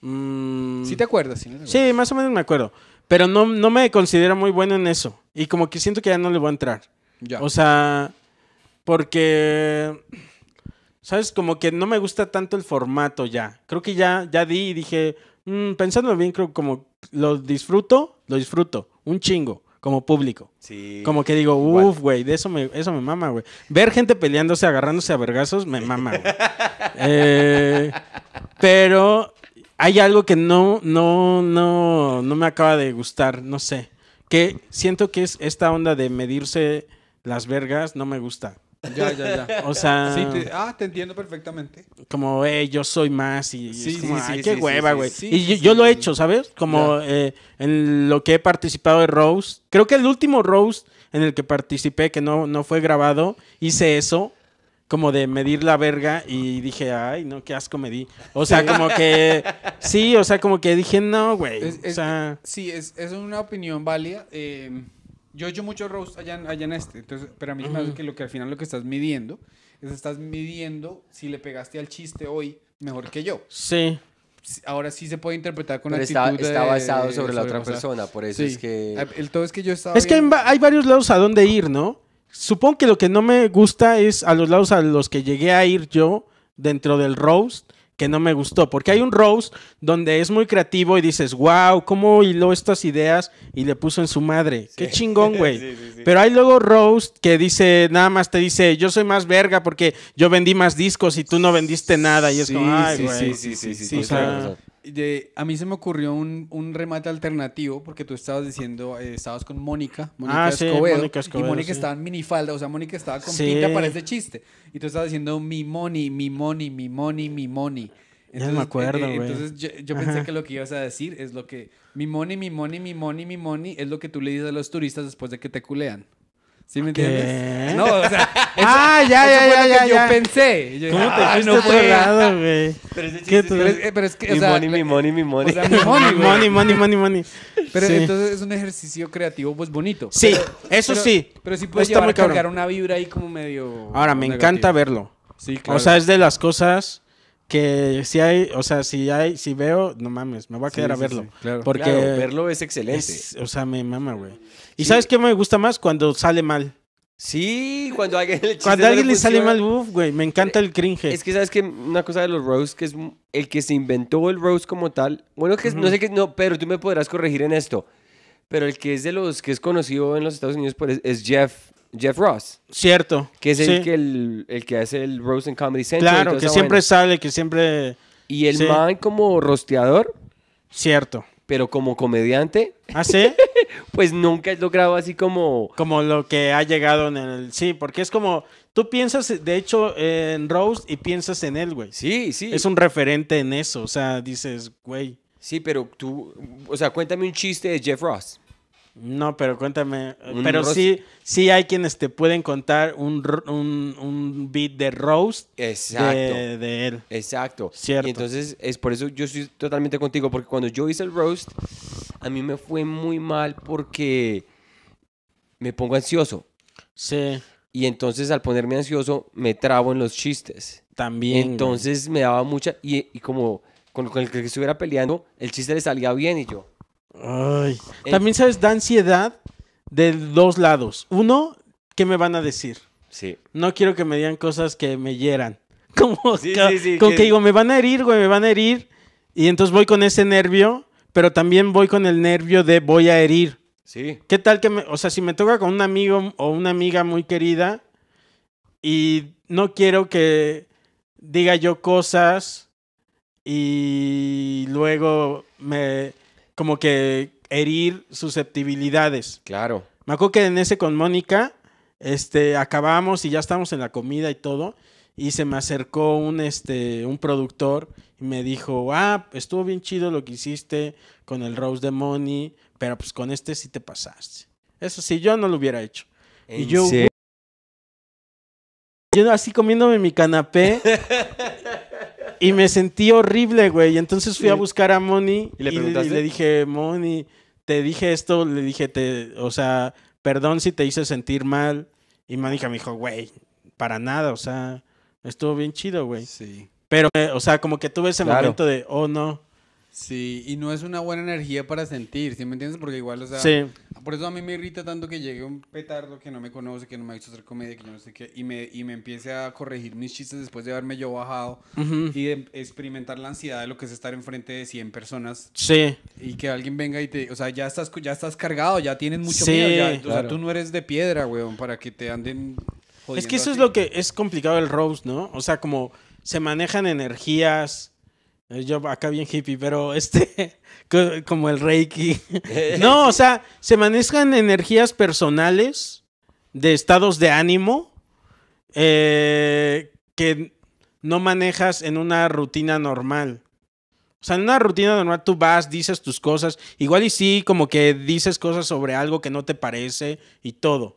¿Sí mm. Si te acuerdas, Sí, más o menos me acuerdo. Pero no, no me considero muy bueno en eso. Y como que siento que ya no le voy a entrar. Ya. O sea, porque ¿Sabes? Como que no me gusta tanto el formato ya. Creo que ya, ya di y dije, mmm, pensándolo bien, creo como lo disfruto, lo disfruto. Un chingo como público. Sí. Como que digo, uff, güey, de eso me, eso me mama, güey. Ver gente peleándose, agarrándose a vergazos, me mama, eh, pero hay algo que no, no, no, no me acaba de gustar, no sé. Que siento que es esta onda de medirse las vergas, no me gusta. Ya, ya, ya. O sea. ah, te entiendo perfectamente. Como, eh, yo soy más y. Sí, ay, qué hueva, güey. y yo, lo he hecho, ¿sabes? Como eh, en lo que he participado de Rose. Creo que el último Rose en el que participé, que no, no fue grabado, hice eso como de medir la verga y dije, ay, no, qué asco me di. O sea, como que, sí, o sea, como que dije, no, güey. o sea... Sí, es, es una opinión válida. Eh, yo he hecho mucho roast allá, en este, entonces, pero a mí me parece que, lo que al final lo que estás midiendo es estás midiendo si le pegaste al chiste hoy mejor que yo. Sí ahora sí se puede interpretar con el actitud está, está basado sobre la otra persona, por eso es que... Ah, el todo es que yo estaba... Es que hay, hay, varios lados a dónde ir, ¿no? Supongo que lo que no me gusta es a los lados a los que llegué a ir yo dentro del roast, que no me gustó, porque hay un Rose donde es muy creativo y dices, wow, ¿cómo hiló estas ideas y le puso en su madre? Qué chingón, güey. Pero hay luego Rose que dice, nada más te dice, yo soy más verga porque yo vendí más discos y tú no vendiste nada. Y es como, ay, güey. Sí, sí, sí, sí a mí se me ocurrió un, remate alternativo porque tú estabas diciendo, eh, estabas con Mónica, ah, Mónica, y Mónica estaba en minifalda, o sea, Mónica estaba con pinta para ese chiste. Y tú estabas diciendo mi money, mi money, mi money, mi money. Entonces, acuerdo, eh, eh, entonces yo, yo pensé que lo que ibas a decir es lo que mi money, mi money, mi money, mi money es lo que tú le dices a los turistas después de que te culean. ¿Sí me entiendes? No, o sea. ah, ya, ya, ya, ya, Yo pensé. ¿Cómo te ah, fuiste no otro lado, güey? Pero es que. Mi money, mi money, mi money. O sea, mi money, money, money, money, money. Pero entonces es un ejercicio creativo, pues bonito. Sí, eso sí. Pero sí puedes llevar a cargar una vibra ahí como medio. Ahora, me encanta verlo. Sí, claro. O sea, es de las cosas que si hay, o sea, si hay, si veo, no mames, me voy a quedar a verlo. claro. Porque verlo es excelente. o sea, me mama, güey. ¿Y sabes qué me gusta más? Cuando sale mal. Sí, cuando alguien le Cuando alguien le sale mal, güey, me encanta el cringe. Es que sabes que una cosa de los rose, que es el que se inventó el rose como tal. Bueno, que no sé qué, no, pero tú me podrás corregir en esto. Pero el que es de los que es conocido en los Estados Unidos por, pues, es Jeff Jeff Ross. Cierto. Que es el, que, el, el, que hace el Comedy Center. Claro, que siempre sale, que siempre... Y el man como rosteador. Cierto. Pero como comediante. ¿Ah, sí? pues nunca he logrado así como... Como lo que ha llegado en el... Sí, porque es como... Tú piensas, de hecho, en Rose y piensas en él, güey. Sí, sí. Es un referente en eso. O sea, dices, güey. Sí, pero tú... O sea, cuéntame un chiste de Jeff Ross. No, pero cuéntame. Pero sí, sí hay quienes te pueden contar un, un, beat de roast Exacto. De, él. Exacto. Y entonces es por eso yo estoy totalmente contigo, porque cuando yo hice el roast, a mí me fue muy mal porque me pongo ansioso. Sí. Y entonces al ponerme ansioso me trabo en los chistes. También. Entonces me daba mucha... Y, como con el que estuviera peleando, el chiste le salía bien y yo... Ay. Eh, también, ¿sabes? Da ansiedad de dos lados. Uno, ¿qué me van a decir? Sí. No quiero que me digan cosas que me hieran. Como, que, sí, que digo, me van a herir, güey, me van a herir. Y entonces voy con ese nervio, pero también voy con el nervio de voy a herir. Sí. ¿Qué tal que me, o sea, si me toca con un amigo o una amiga muy querida y no quiero que diga yo cosas y luego me como que herir susceptibilidades. Claro. Me acuerdo que en ese con Mónica, este, acabamos y ya estamos en la comida y todo, y se me acercó un, este, un productor y me dijo, ah, estuvo bien chido lo que hiciste con el Rose de Money, pero pues con este sí te pasaste. Eso sí, yo no lo hubiera hecho. y yo, yo así comiéndome mi canapé y me sentí horrible, güey. entonces fui a buscar a Moni y le, dije, Moni, te dije esto, le dije, te, o sea, perdón si te hice sentir mal. Y Moni me dijo, güey, para nada, o sea, estuvo bien chido, güey. Sí. Pero, eh, o sea, como que tuve ese momento de, oh no. Sí, y no es una buena energía para sentir, ¿sí me entiendes? Porque igual, o sea, por eso a mí me irrita tanto que llegue un petardo que no me conoce, que no me ha visto hacer comedia, que no sé qué, y me, y me empiece a corregir mis chistes después de haberme yo bajado y de experimentar la ansiedad de lo que es estar enfrente de 100 personas. Sí. Y que alguien venga y te, o sea, ya estás, ya estás cargado, ya tienes mucho miedo, ya, o sea, tú no eres de piedra, weón, para que te anden... es que eso es lo que es complicado el rose, ¿no? O sea, como se manejan energías eh, yo acá bien hippie, pero este, como el Reiki. No, o sea, se manejan energías personales de estados de ánimo eh, que no manejas en una rutina normal. O sea, en una rutina normal tú vas, dices tus cosas, igual y sí, como que dices cosas sobre algo que no te parece y todo.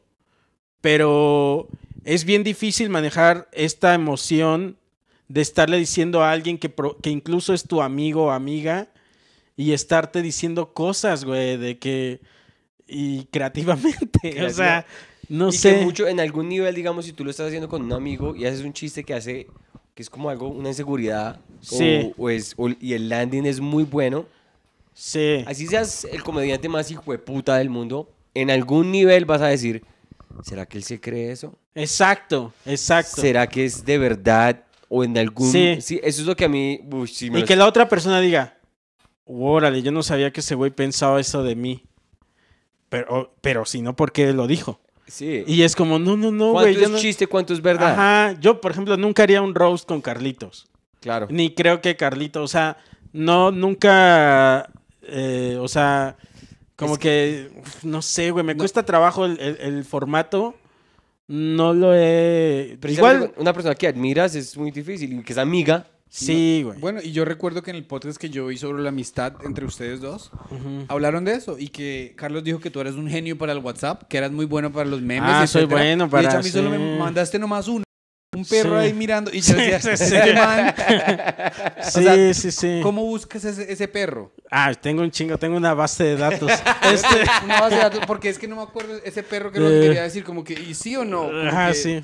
Pero es bien difícil manejar esta emoción de estarle diciendo a alguien que, incluso es tu amigo o amiga y estarte diciendo cosas, güey, de que... Y creativamente, o sea, no sé. mucho, en algún nivel, digamos, si tú lo estás haciendo con un amigo y haces un chiste que hace, que es como algo, una inseguridad, sí. y el landing es muy bueno. Sí. Así seas el comediante más hijo de puta del mundo, en algún nivel vas a decir, ¿será que él se cree eso? Exacto, exacto. ¿Será que es de verdad o en algún... Sí. sí eso es lo que a mí... y que la otra persona diga, órale, yo no sabía que ese güey pensaba eso de mí. Pero, pero si no, ¿por qué lo dijo? Sí. Y es como, no, no, no, güey. ¿Cuánto es chiste, cuánto es verdad? Ajá, yo, por ejemplo, nunca haría un roast con Carlitos. Claro. Ni creo que Carlitos, o sea, no, nunca, eh, o sea, como que, no sé, güey, me cuesta trabajo el, el, el formato no lo he. Pero igual. Una persona que admiras es muy difícil y que es amiga. Sí, güey. Bueno, y yo recuerdo que en el podcast que yo vi sobre la amistad entre ustedes dos, hablaron de eso y que Carlos dijo que tú eres un genio para el WhatsApp, que eras muy bueno para los memes. Ah, soy bueno para. Y de hecho, a mí solo me mandaste nomás uno un perro ahí mirando y se decía, sí. Este man. Sí, sí, ¿Cómo buscas ese, perro? Ah, tengo un chingo, tengo una base de datos. este... Una base de porque es que no me acuerdo ese perro que eh. quería decir, como que, ¿y sí o no? Ajá, sí.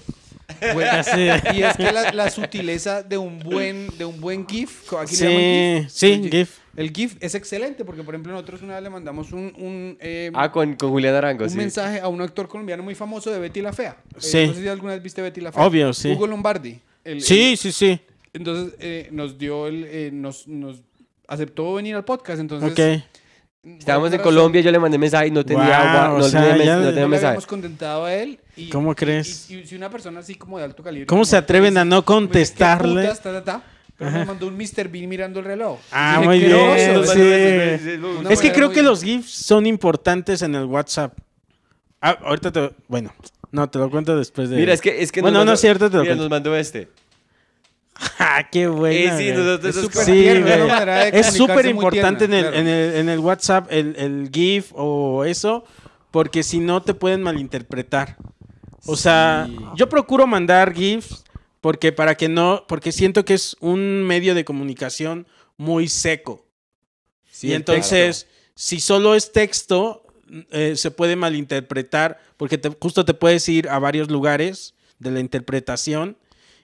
Y es que la, sutileza de un buen, de un buen GIF, aquí sí, Sí, el GIF. El GIF es excelente porque, por ejemplo, nosotros una vez le mandamos un... Eh, ah, con, con, Julián Arango, Un mensaje a un actor colombiano muy famoso de Betty la Fea. Eh, sí. no sé si alguna vez viste Betty la Fea. Obvio, sí. Hugo Lombardi. sí, sí, sí. Entonces eh, nos dio el... nos, nos aceptó venir al podcast, entonces... Ok Estábamos en Colombia, yo le mandé mensaje y no tenía agua, no, o sea, tenía, no mensaje. Hemos contentado a él. ¿Cómo crees? si una persona así como de alto calibre. ¿Cómo se atreven a no pues, contestarle? pero me mandó un Mr. Bean mirando el reloj. Ah, muy bien. Es que creo que los GIFs son importantes en el WhatsApp. Ah, ahorita te. Bueno, no, te lo cuento después de. Mira, es que. Es que bueno, no es cierto, te lo mira, nos mandó este. Ah, qué bueno! Sí, es súper importante en, el, WhatsApp el, GIF o eso, porque si no te pueden malinterpretar. O sea, yo procuro mandar GIFs porque para que no, porque siento que es un medio de comunicación muy seco. y entonces, si solo es texto, eh, se puede malinterpretar porque justo te puedes ir a varios lugares de la interpretación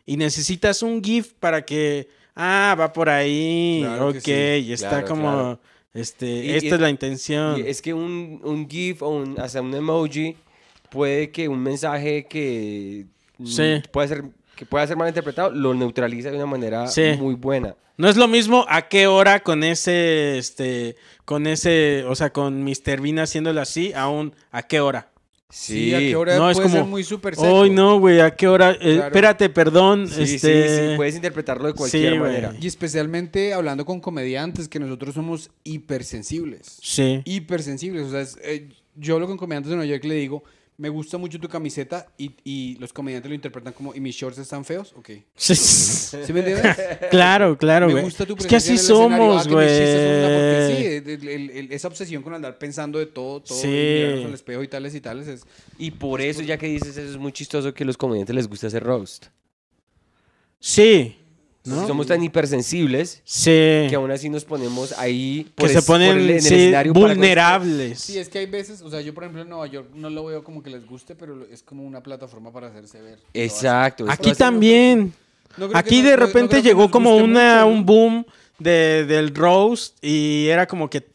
y necesitas un GIF para que, ah, va por ahí, ok, y está como, este, esta es la intención. es que un, GIF o un, un emoji puede que un mensaje que puede ser que pueda ser mal interpretado, lo neutraliza de una manera muy buena. No es lo mismo a qué hora con ese, este, con ese, o sea, con Mr. Bean haciéndolo así, aún a qué hora. Sí, ¿a qué hora puede es como, ser muy súper seco? Hoy no, güey, ¿a qué hora? Eh, espérate, perdón. Este, sí, sí, puedes interpretarlo de cualquier manera. Y especialmente hablando con comediantes, que nosotros somos hipersensibles. Sí. Hipersensibles, o sea, eh, yo hablo con comediantes de Nueva York y le digo, me gusta mucho tu camiseta y, y los comediantes lo interpretan como ¿y mis shorts están feos? Ok. ¿Sí, me entiendes? claro, claro, güey. Me gusta tu es que así somos, ah, güey. sí, el, esa obsesión con andar pensando de todo, todo, sí. y espejo y tales y tales. Es, y por eso, ya que dices eso, es muy chistoso que los comediantes les gusta hacer roast. Sí. Pues somos tan hipersensibles que aún así nos ponemos ahí que se ponen vulnerables. sí, es que hay veces, o sea, yo por ejemplo en Nueva York no lo veo como que les guste, pero es como una plataforma para hacerse ver. Exacto. Aquí también. Aquí de repente llegó como una, un boom del roast y era como que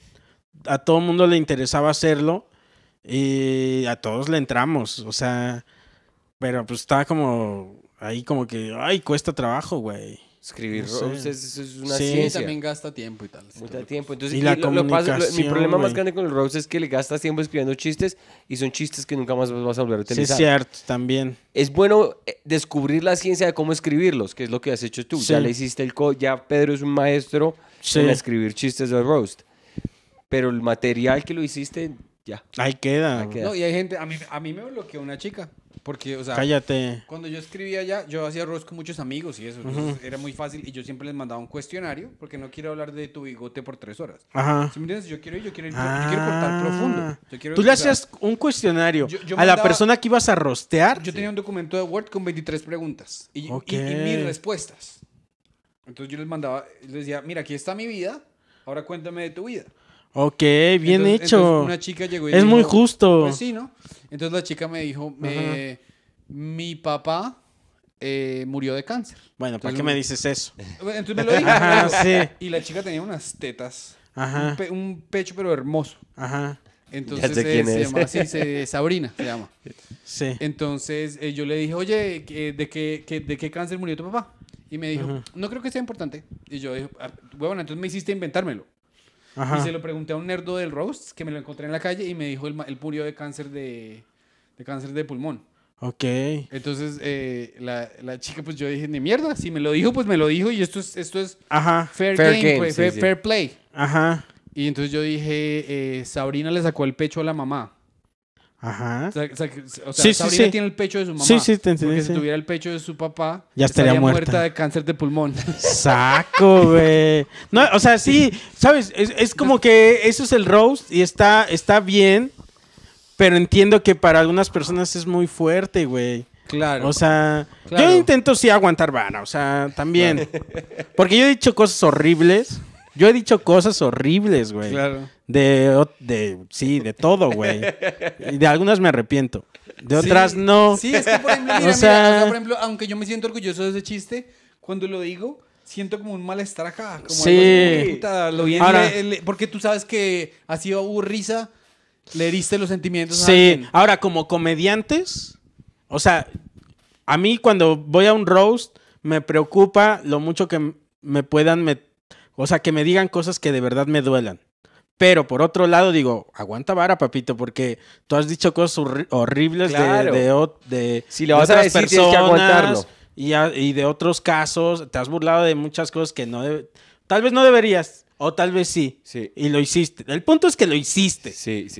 a todo el mundo le interesaba hacerlo y a todos le entramos, o sea, pero pues estaba como ahí como que, ay, cuesta trabajo, güey. Escribir roast es, una una sí, ciencia. también gasta tiempo y tal. Mucho tiempo. Entonces, y la lo, mi problema más grande con el roast es que le gastas tiempo escribiendo chistes y son chistes que nunca más vas a volver a utilizar. Sí, es cierto, también. Es bueno eh, descubrir la ciencia de cómo escribirlos, que es lo que has hecho tú. Ya le hiciste el code, ya Pedro es un maestro en escribir chistes de roast. Pero el material que lo hiciste, ya. Ahí queda. No, y hay gente, a mí, a mí me bloqueó una chica. Porque, o sea, cállate. Cuando yo escribía ya, yo hacía arroz con muchos amigos y eso. Era muy fácil y yo siempre les mandaba un cuestionario porque no quiero hablar de tu bigote por tres horas. Ajá. ¿Sí me entiendes? Yo quiero ir, yo quiero quiero cortar ah. profundo. Tú le hacías un cuestionario a la persona que ibas a rostear. Yo tenía un documento de Word con 23 preguntas y, y, y mis respuestas. Entonces yo les mandaba, les decía, mira, aquí está mi vida, ahora cuéntame de tu vida. Ok, bien hecho. una chica llegó y es muy justo. Pues sí, ¿no? Entonces la chica me dijo, mi papá eh, murió de cáncer. Bueno, ¿para qué me dices eso? Entonces me lo dije. sí. Y la chica tenía unas tetas. Un, pecho pero hermoso. Ajá. Entonces se llama, así Sabrina se llama. Sí. Entonces eh, yo le dije, oye, ¿de qué, ¿de qué cáncer murió tu papá? Y me dijo, no creo que sea importante. Y yo dije, bueno, ah, entonces me hiciste inventármelo. Y se lo pregunté a un nerdo del Roast que me lo encontré en la calle y me dijo el, purio de cáncer de, cáncer de pulmón. Ok. Entonces, eh, la, chica, pues yo dije, ni mierda, si me lo dijo, pues me lo dijo y esto es, esto es fair, game, pues, fair, play. Ajá. Y entonces yo dije, eh, Sabrina le sacó el pecho a la mamá. Ajá. O sea, o tiene el pecho de su mamá. Sí, sí, te si tuviera el pecho de su papá, ya estaría, muerta. de cáncer de pulmón. Saco, güey. No, o sea, sí, ¿sabes? Es, como que eso es el roast y está, está bien, pero entiendo que para algunas personas es muy fuerte, güey. Claro. O sea, yo intento sí aguantar vana, o sea, también. Porque yo he dicho cosas horribles. Yo he dicho cosas horribles, güey. Claro. De, sí, de todo, güey. Y de algunas me arrepiento. De otras no. Sí, es que por ejemplo, o sea... por ejemplo, aunque yo me siento orgulloso de ese chiste, cuando lo digo, siento como un malestar acá. Como sí. porque tú sabes que ha sido risa le diste los sentimientos. Sí. Ahora, como comediantes, o sea, a mí cuando voy a un roast, me preocupa lo mucho que me puedan meter o sea, que me digan cosas que de verdad me duelan. Pero por otro lado digo, aguanta vara, papito, porque tú has dicho cosas horribles de, otras personas Y, de otros casos, te has burlado de muchas cosas que no... Tal vez no deberías, o tal vez sí, sí. Y lo hiciste. El punto es que lo hiciste.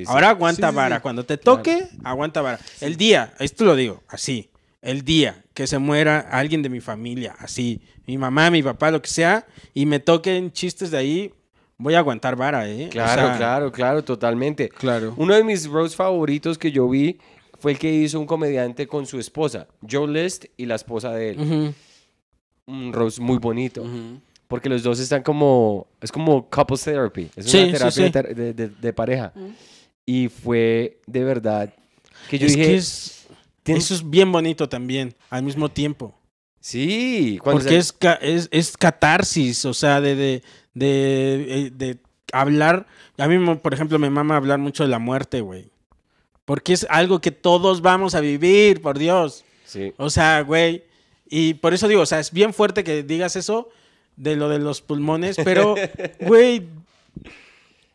Ahora aguanta vara. Cuando te toque, aguanta vara. El día, esto lo digo, así el día que se muera alguien de mi familia, así, mi mamá, mi papá, lo que sea, y me toquen chistes de ahí, voy a aguantar vara, ¿eh? Claro, claro, claro, totalmente. Claro. Uno de mis roles favoritos que yo vi fue el que hizo un comediante con su esposa, Joe List y la esposa de él. Un rose muy bonito. Porque los dos están como. Es como couple therapy. Es una terapia De, pareja. Y fue de verdad que yo dije. Eso es bien bonito también, al mismo tiempo. Sí, porque es, es, es, catarsis, o sea, de, de, eh, de, hablar. A mí, por ejemplo, me mama hablar mucho de la muerte, güey. Porque es algo que todos vamos a vivir, por Dios. Sí. O sea, güey. Y por eso digo, o sea, es bien fuerte que digas eso de lo de los pulmones, pero, güey,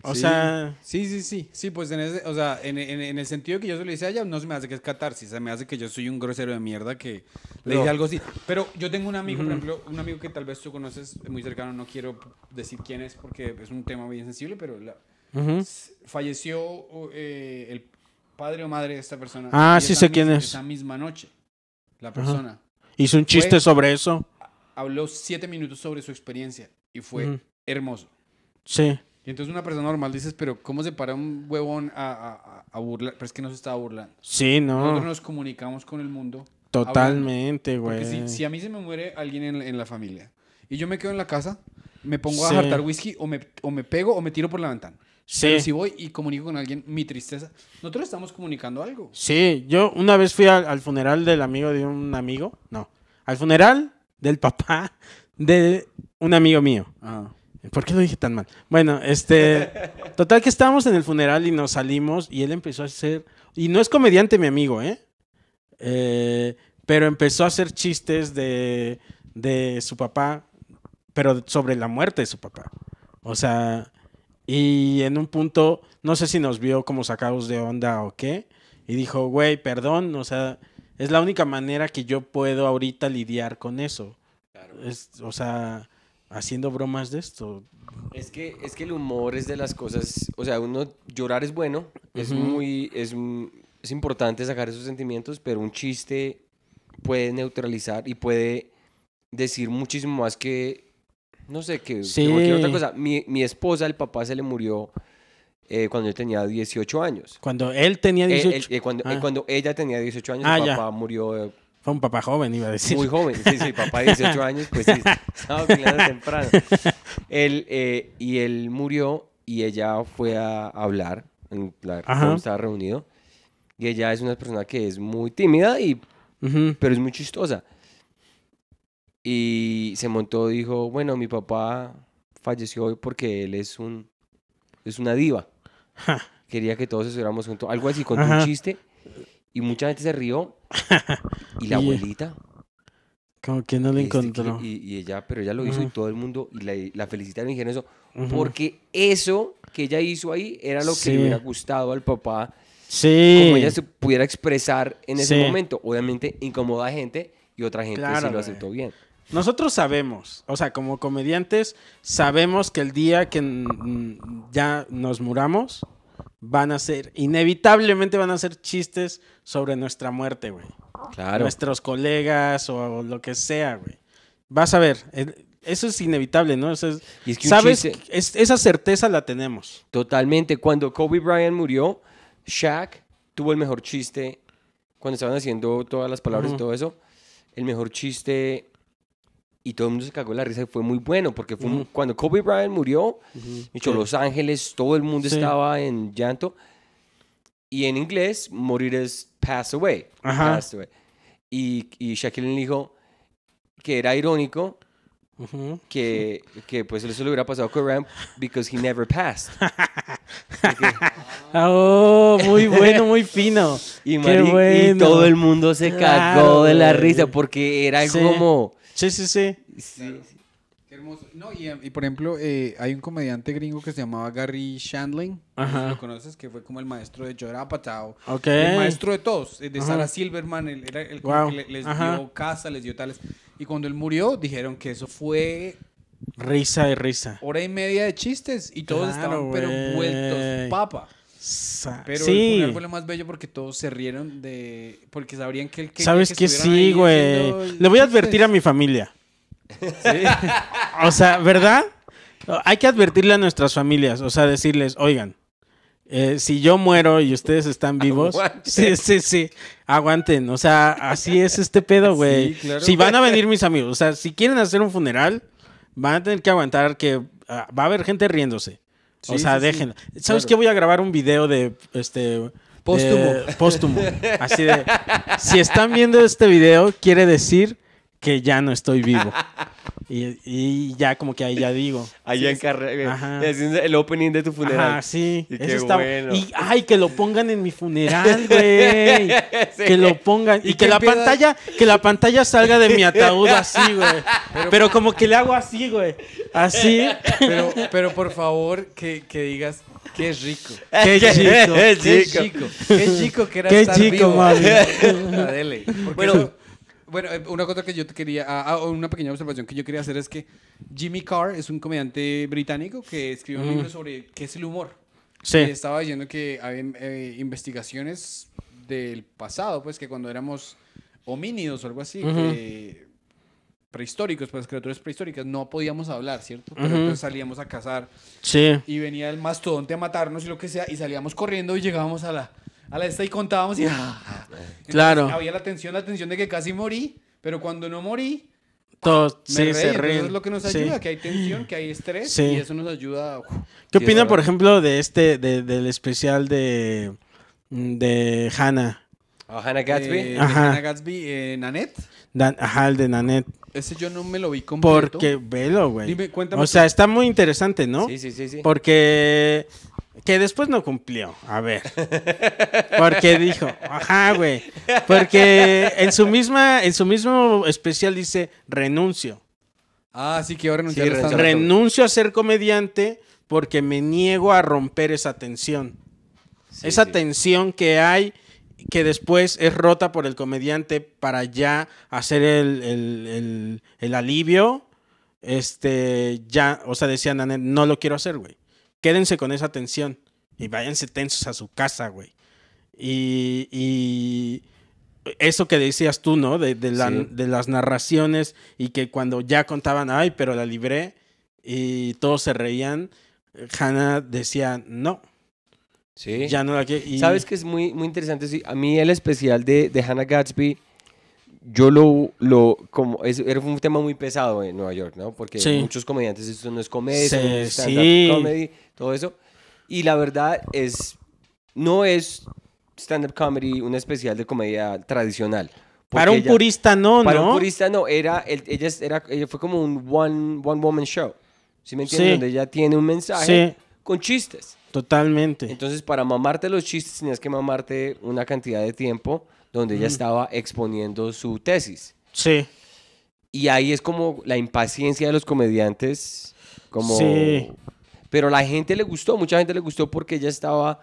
o sea. Sí, sí, sí. Sí, pues en, ese, o sea, en, el sentido que yo se lo hice a ella, no se me hace que es catarsis, se me hace que yo soy un grosero de mierda que le algo así. Pero yo tengo un amigo, por ejemplo, un amigo que tal vez tú conoces muy cercano, no quiero decir quién es porque es un tema muy sensible, pero falleció eh, el padre o madre de esta persona. Ah, sí sé quién es. Esa misma noche, la persona. Hizo un chiste sobre eso. Habló siete minutos sobre su experiencia y fue hermoso. Sí. Y entonces una persona normal dices, pero ¿cómo se para un huevón a, burlar? Pero es que no se estaba burlando. Sí, no. Nosotros nos comunicamos con el mundo. Totalmente, güey. Porque si, a mí se me muere alguien en, la familia y yo me quedo en la casa, me pongo a jartar whisky o me, o me pego o me tiro por la ventana. Sí. Pero si voy y comunico con alguien mi tristeza, nosotros estamos comunicando algo. Sí, yo una vez fui al, al funeral del amigo de un amigo, no, al funeral del papá de un amigo mío. Ah. ¿Por qué lo dije tan mal? Bueno, este. Total que estábamos en el funeral y nos salimos y él empezó a hacer. Y no es comediante, mi amigo, ¿eh? ¿eh? pero empezó a hacer chistes de, de su papá, pero sobre la muerte de su papá. O sea, y en un punto, no sé si nos vio como sacados de onda o qué, y dijo, güey, perdón, o sea, es la única manera que yo puedo ahorita lidiar con eso. o sea, haciendo bromas de esto. Es que, es que el humor es de las cosas, o sea, uno llorar es bueno, es muy, es, es importante sacar esos sentimientos, pero un chiste puede neutralizar y puede decir muchísimo más que, no sé, que, sí. otra cosa. Mi, mi, esposa, el papá se le murió eh, cuando yo tenía 18 años. Cuando él tenía 18. Eh, eh, años. Ah. cuando, ella tenía 18 años, mi ah, papá murió un papá joven, iba a decir. Muy joven, sí, sí, papá de 18 años, pues sí, estaba temprano. Él, eh, y él murió y ella fue a hablar, en la, cuando estaba reunido. Y ella es una persona que es muy tímida, y, pero es muy chistosa. Y se montó, dijo, bueno, mi papá falleció hoy porque él es, un, es una diva. Quería que todos estuviéramos juntos. Algo así, con un chiste. Y mucha gente se rió. y la abuelita. Como que no le este encontró. Y, ella, pero ella lo hizo y todo el mundo, y la, felicita felicitaron y dijeron eso. Porque eso que ella hizo ahí era lo que le hubiera gustado al papá. Sí. Como ella se pudiera expresar en ese momento. Obviamente incomoda a gente y otra gente sí lo aceptó bien. Nosotros sabemos, o sea, como comediantes, sabemos que el día que ya nos muramos, van a ser, inevitablemente van a ser chistes sobre nuestra muerte, güey. Claro. Nuestros colegas o, lo que sea, güey. Vas a ver, eh, eso es inevitable, ¿no? esa certeza la tenemos. Totalmente. Cuando Kobe Bryant murió, Shaq tuvo el mejor chiste. Cuando estaban haciendo todas las palabras y todo eso, el mejor chiste y todo el mundo se cagó de la risa y fue muy bueno porque fue cuando Kobe Bryant murió, uh Los Ángeles, todo el mundo estaba en llanto. Y en inglés, morir es pass away. Ajá. Y, y Shaquille dijo que era irónico que, que pues eso le hubiera pasado a Kobe because he never passed. Oh, muy bueno, muy fino. y, todo el mundo se cagó de la risa porque era algo como Sí, sí, sí. Qué hermoso. No, y, eh, y por ejemplo, eh, hay un comediante gringo que se llamaba Gary Shandling. lo conoces, que fue como el maestro de Joe Apatow. El maestro de todos, eh, de Sarah Silverman. que les dio casa, les dio tales. Y cuando él murió, dijeron que eso fue. Risa de risa. Hora y media de chistes y todos estaban, pero vueltos papa. Pero sí. el funeral fue lo más bello porque todos se rieron de. Porque sabrían que el que. ¿Sabes que, sí, güey? Le voy a advertir a mi familia. o sea, ¿verdad? Hay que advertirle a nuestras familias. O sea, decirles, oigan. Eh, si yo muero y ustedes están vivos, sí, sí, sí, aguanten. O sea, así es este pedo, güey. Sí, claro. Si van a venir mis amigos, o sea, si quieren hacer un funeral, van a tener que aguantar que ah, va a haber gente riéndose o sea, dejen. ¿Sabes que qué? Voy a grabar un video de este. Póstumo. póstumo. Así de. Si están viendo este video, quiere decir que ya no estoy vivo. y, ya como que ahí ya digo. ahí en el opening de tu funeral. Ah, sí. Y Y ay, que lo pongan en mi funeral, güey. Que lo pongan. Y, que la pantalla, que la pantalla salga de mi ataúd así, güey. Pero, como que le hago así, güey. Así. Pero, pero por favor, que, que digas. Qué rico. Qué chico. Qué chico. Qué chico que era chico, Bueno, bueno, eh, una cosa que yo quería, ah, ah, una pequeña observación que yo quería hacer es que Jimmy Carr es un comediante británico que escribió un libro sobre qué es el humor. Sí. estaba diciendo que había eh, investigaciones del pasado, pues que cuando éramos homínidos o algo así, prehistóricos, que prehistóricos, pues criaturas prehistóricas, no podíamos hablar, ¿cierto? Pero salíamos a cazar y venía el mastodonte a matarnos y lo que sea, y salíamos corriendo y llegábamos a la, a la esta y contábamos y... Ah, ah, claro. había la tensión, la tensión de que casi morí, pero cuando no morí... Todo, sí, se ríen. Eso es lo que nos ayuda, que hay tensión, que hay estrés y eso nos ayuda... ¿Qué opina, por ejemplo, de este, de, del especial de, de Hannah? Ah, Hannah Gatsby. Eh, ajá. Hannah Gatsby, eh, Nanette. ajá, el de Nanette. Ese yo no me lo vi completo. Porque, velo, güey. Dime, cuéntame. O sea, está muy interesante, ¿no? Sí, sí, sí, sí. Porque que después no cumplió, a ver. Porque dijo, ajá, güey. Porque en su misma, en su mismo especial dice renuncio. Ah, sí, que ahora renuncio. a ser comediante porque me niego a romper esa tensión. esa tensión que hay que después es rota por el comediante para ya hacer el, alivio. Este, ya, o sea, decían, no lo quiero hacer, güey quédense con esa tensión y váyanse tensos a su casa, güey. Y, eso que decías tú, ¿no? De, de, las narraciones y que cuando ya contaban, ay, pero la libré y todos se reían, Hannah decía, no. Sí. Ya no la Sabes que es muy, muy interesante. Sí, a mí el especial de, Hannah Gatsby, yo lo, lo como, era un tema muy pesado en Nueva York, ¿no? Porque muchos comediantes, esto no es comedia, sí, es stand comedy, todo eso. Y la verdad es, no es stand-up comedy, un especial de comedia tradicional. Para un purista no, ¿no? Para un purista no, era, ella, era, ella fue como un one, one woman show. ¿Sí me entiendes? Donde ella tiene un mensaje con chistes. Totalmente. Entonces, para mamarte los chistes tenías que mamarte una cantidad de tiempo donde ella mm. estaba exponiendo su tesis. Sí. Y ahí es como la impaciencia de los comediantes, como sí. Pero la gente le gustó, mucha gente le gustó porque ella estaba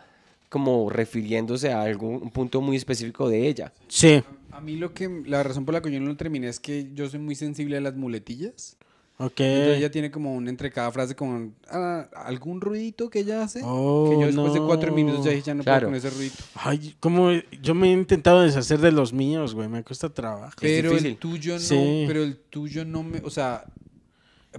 como refiriéndose a algún punto muy específico de ella. Sí. A, mí lo que, la razón por la que yo no lo terminé es que yo soy muy sensible a las muletillas. Ok. Entonces ella tiene como un entre cada frase como ah, algún ruidito que ella hace. Oh, que yo después de cuatro minutos ya ya no puedo con ese ruidito. Ay, como yo me he intentado deshacer de los míos, güey, me cuesta trabajo. Pero el tuyo no, pero el tuyo no me, o sea,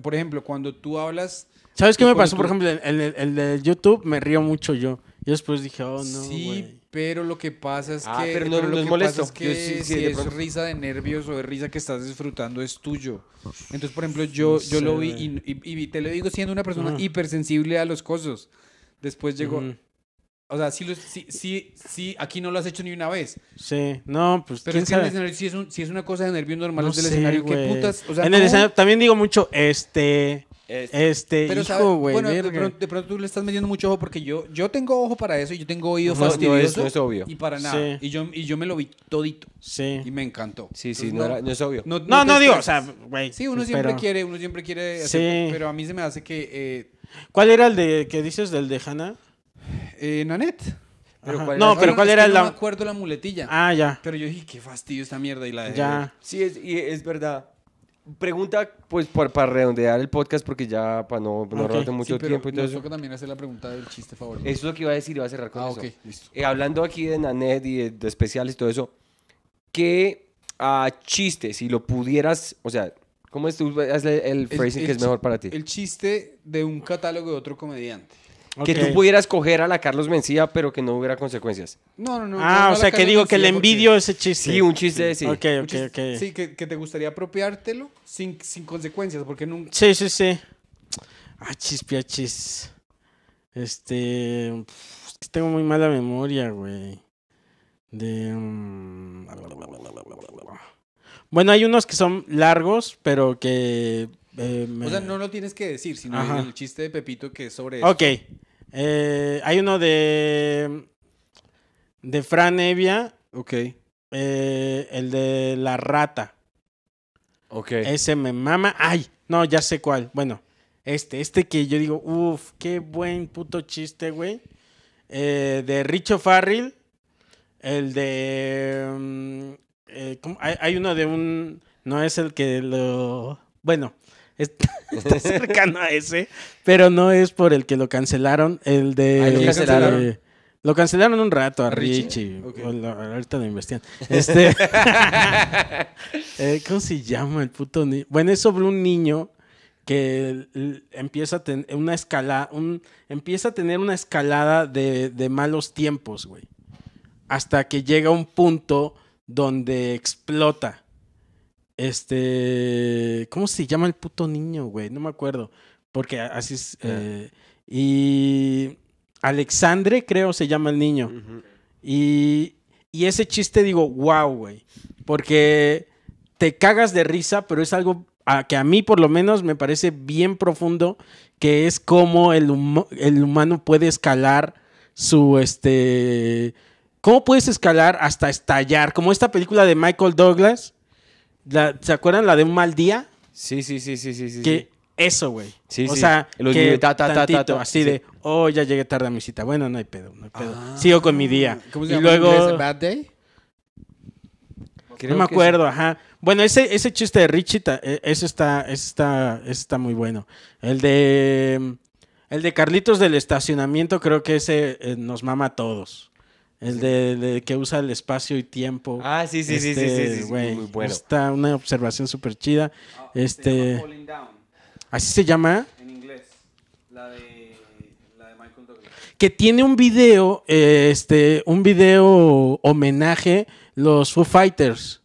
por ejemplo, cuando tú hablas ¿Sabes qué me pasó? Por ejemplo, el, el, de YouTube me río mucho yo. Y después dije, oh, no. Sí, pero lo que pasa es ah, que. Pero no, pero lo no es que si es risa de nervios o de risa que estás disfrutando, es tuyo. Entonces, por ejemplo, yo, yo lo vi y, te lo digo siendo una persona ah. hipersensible a los cosos. Después llegó. O sea, sí, sí, sí, aquí no lo has hecho ni una vez. Sí, no, pues. Pero es que el escenario, si es, si es una cosa de nervios normales del escenario, ¿qué putas? en el escenario, también digo mucho, este. Este, este, pero, hijo, Bueno, de pronto, tú le estás metiendo mucho ojo porque yo, yo tengo ojo para eso y yo tengo oído fastidioso. Y para nada. Y, yo, y yo me lo vi todito. Sí. Y me encantó. Sí, sí, no, era, no, es obvio. No, no, digo, o sea, güey. Sí, uno siempre quiere, uno siempre quiere. Hacer, sí. Pero a mí se me hace que. Eh, ¿Cuál era el de que dices del de Hannah? Eh, Nanette. Pero cuál no, pero ¿cuál era el.? No me acuerdo la muletilla. Ah, ya. Pero yo dije, qué fastidio esta mierda y la de. Ya. Sí, es, y es verdad. Pregunta, pues, para, redondear el podcast, porque ya, para no, no mucho tiempo y todo nos eso. también hacer la pregunta del chiste favorito. Eso es lo que iba a decir, iba a cerrar con ah, eso. Listo. Eh, hablando aquí de Nanette y de, especiales y todo eso, ¿qué ah, chiste, si lo pudieras, o sea, ¿cómo es tú, el phrasing que es mejor para ti? El chiste de un catálogo de otro comediante. Que tú pudieras coger a la Carlos Mencía, pero que no hubiera consecuencias. No, no, no. Ah, o sea, que digo que le envidio ese chiste. Sí, un chiste, sí. sí. Ok, ok, ok. Sí, que, te gustaría apropiártelo sin, sin consecuencias, porque nunca... Sí, sí, sí. Ah, chis. Este... tengo muy mala memoria, güey. De... Mm, bueno, hay unos que son largos, pero que... Eh, o sea, no lo tienes que decir, sino el chiste de Pepito que es sobre... Ok. Eh, hay uno de. De Fran Evia. Ok. Eh, el de La Rata. Ok. Ese me mama. ¡Ay! No, ya sé cuál. Bueno, este. Este que yo digo, uff, qué buen puto chiste, güey. Eh, de Richo Farril, El de. Mm, hay, uno de un. No es el que lo. Bueno, Está, cercano a ese, pero no es por el que lo cancelaron. El de. Ah, este, ¿lo, cancelaron? un rato a, Richie. ahorita lo investigan. Este, eh, ¿Cómo se llama el puto niño? Bueno, es sobre un niño que empieza a tener una escala, un, empieza a tener una escalada de, malos tiempos, güey. Hasta que llega un punto donde explota este. ¿Cómo se llama el puto niño, güey? No me acuerdo. Porque así es. Eh, y. Alexandre, creo, se llama el niño. y, y ese chiste digo, wow, güey. Porque te cagas de risa, pero es algo que a mí por lo menos me parece bien profundo, que es cómo el, el humano puede escalar su, este, cómo puedes escalar hasta estallar, como esta película de Michael Douglas, ¿Se acuerdan la de un mal día? Sí, sí, sí, sí, sí. Que eso, güey. o sea, que tantito, así de, oh, ya llegué tarde a mi cita. Bueno, no hay pedo, no hay pedo. Ah. Sigo con mi día. ¿Cómo se llama? Y luego... ¿Bad Day? no me acuerdo, ajá. Bueno, ese, ese chiste de Richita, e, ese está, está, está muy bueno. El de, el de Carlitos del estacionamiento, creo que ese eh, nos mama a todos. El de, que usa el espacio y tiempo. Ah, sí, sí, sí, sí, sí, este, Está una observación súper chida. Ah, este, ¿Así se llama? En inglés. La de, la de Michael Douglas. Que tiene un video, eh, este, un video homenaje los Foo Fighters.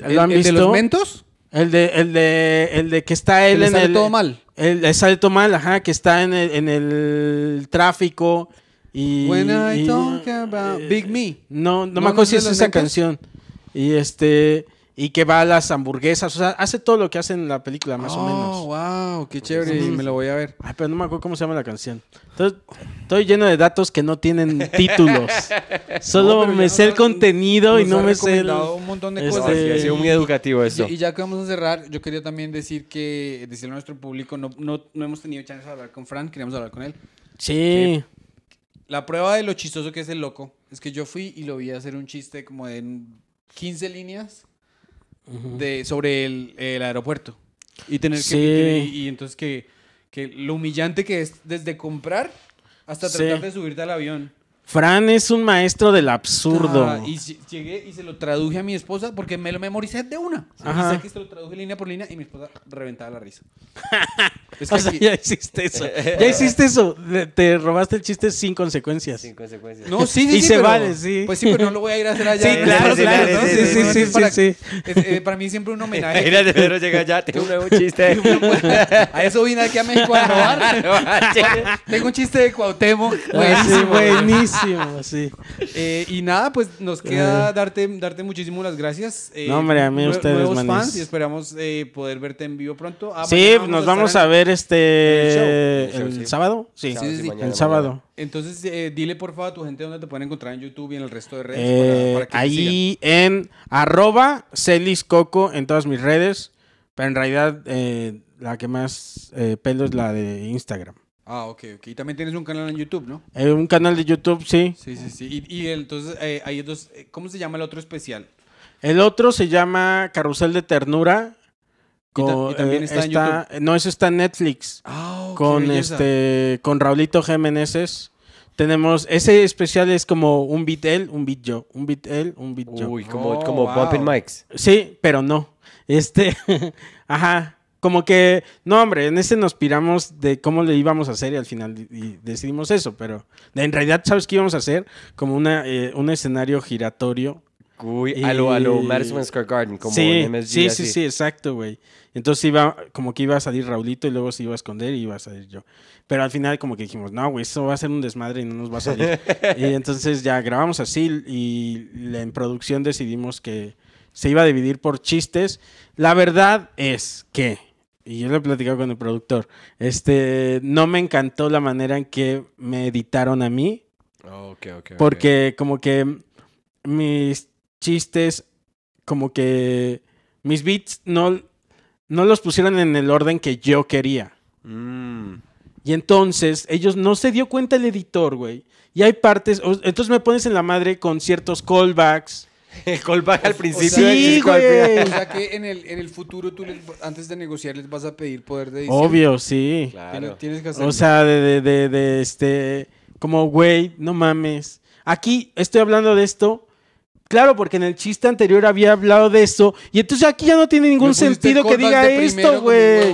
¿Lo ¿El, han visto? ¿El de los mentos? El de, el de, que está él en sale el. todo mal. El, sale todo mal, ajá, que está en en el tráfico. Y, eh, Big Me. No, no, me acuerdo si es esa canción. Y este y que va a las hamburguesas, o sea, hace todo lo que hace en la película más o oh, menos. wow, qué pues, chévere, me lo voy a ver. pero no me acuerdo cómo se llama la canción. estoy lleno de datos que no tienen títulos. Solo me sé el contenido y no me sé el... un montón de este, cosas. ha sido muy educativo eso. Y, ya que vamos a cerrar, yo quería también decir que decirle a nuestro público no, hemos tenido chance de hablar con Fran, queríamos hablar con él. Sí. La prueba de lo chistoso que es el loco es que yo fui y lo vi hacer un chiste como en 15 líneas de, sobre el, aeropuerto. Y tener que. Y, entonces que, lo humillante que es desde comprar hasta tratar de subirte al avión. Fran es un maestro del absurdo. Ah, y llegué y se lo traduje a mi esposa porque me lo memoricé de una. Ajá. Y que se lo traduje línea por línea y mi esposa reventaba la risa. es que ya hiciste eso. ya hiciste eso. Te robaste el chiste sin consecuencias. Sin consecuencias. No, sí, sí. Y sí, se vale, sí. Pues sí, pero no lo voy a ir a hacer allá. Sí, claro, claro. Sí, sí, sí. sí, eh, para, mí siempre un homenaje. Mira, de llega ya. tengo un nuevo chiste. a eso vine aquí a México a robar. tengo un chiste de Cuauhtémoc. Ah, buenísimo. Eh, y nada, pues nos queda eh. darte, darte muchísimas las gracias. Eh, hombre, a mí ustedes, nuevos y esperamos poder verte en vivo pronto. Ah, sí, nos vamos a ver este... ¿El, sábado? Sí, el sábado. Entonces, dile por favor a tu gente dónde te pueden encontrar en YouTube y en el resto de redes. ahí en arroba celiscoco en todas mis redes. Pero en realidad la que más pelo es la de Instagram. Ah, ok, ok. Y también tienes un canal en YouTube, ¿no? Eh, un canal de YouTube, sí. Sí, sí, sí. Y, entonces eh, hay dos, eh, ¿cómo se llama el otro especial? El otro se llama Carrusel de Ternura. y, también está, en YouTube. No, eso está en Netflix. Ah, oh, con este, con Raulito Jiménez. Tenemos, ese especial es como un beat él, un beat yo, un beat él, un beat yo. Uy, como, como oh, Sí, pero no. Este, ajá como que, no, hombre, en ese nos piramos de cómo le íbamos a hacer y al final decidimos eso, pero en realidad, ¿sabes qué íbamos a hacer? Como una, eh, un escenario giratorio. Uy, a, lo, Square Garden, como en MSG, Sí, sí, sí, exacto, güey. Entonces iba, como que iba a salir Raulito y luego se iba a esconder y iba a salir yo. Pero al final como que dijimos, no, güey, eso va a ser un desmadre y no nos va a salir. y entonces ya grabamos así y en producción decidimos que se iba a dividir por chistes. La verdad es que y yo lo he platicado con el productor, este, no me encantó la manera en que me editaron a mí. porque como que mis chistes, como que mis beats no, no los pusieron en el orden que yo quería. Mm. Y entonces ellos no se dio cuenta el editor, güey. Y hay partes, entonces me pones en la madre con ciertos callbacks El al principio. güey. O sea que en el, futuro tú antes de negociar les vas a pedir poder de Obvio, sí. O sea, de, este... Como, güey, no mames. Aquí estoy hablando de esto Claro, porque en el chiste anterior había hablado de esto, Y entonces aquí ya no tiene ningún sentido que diga esto, güey.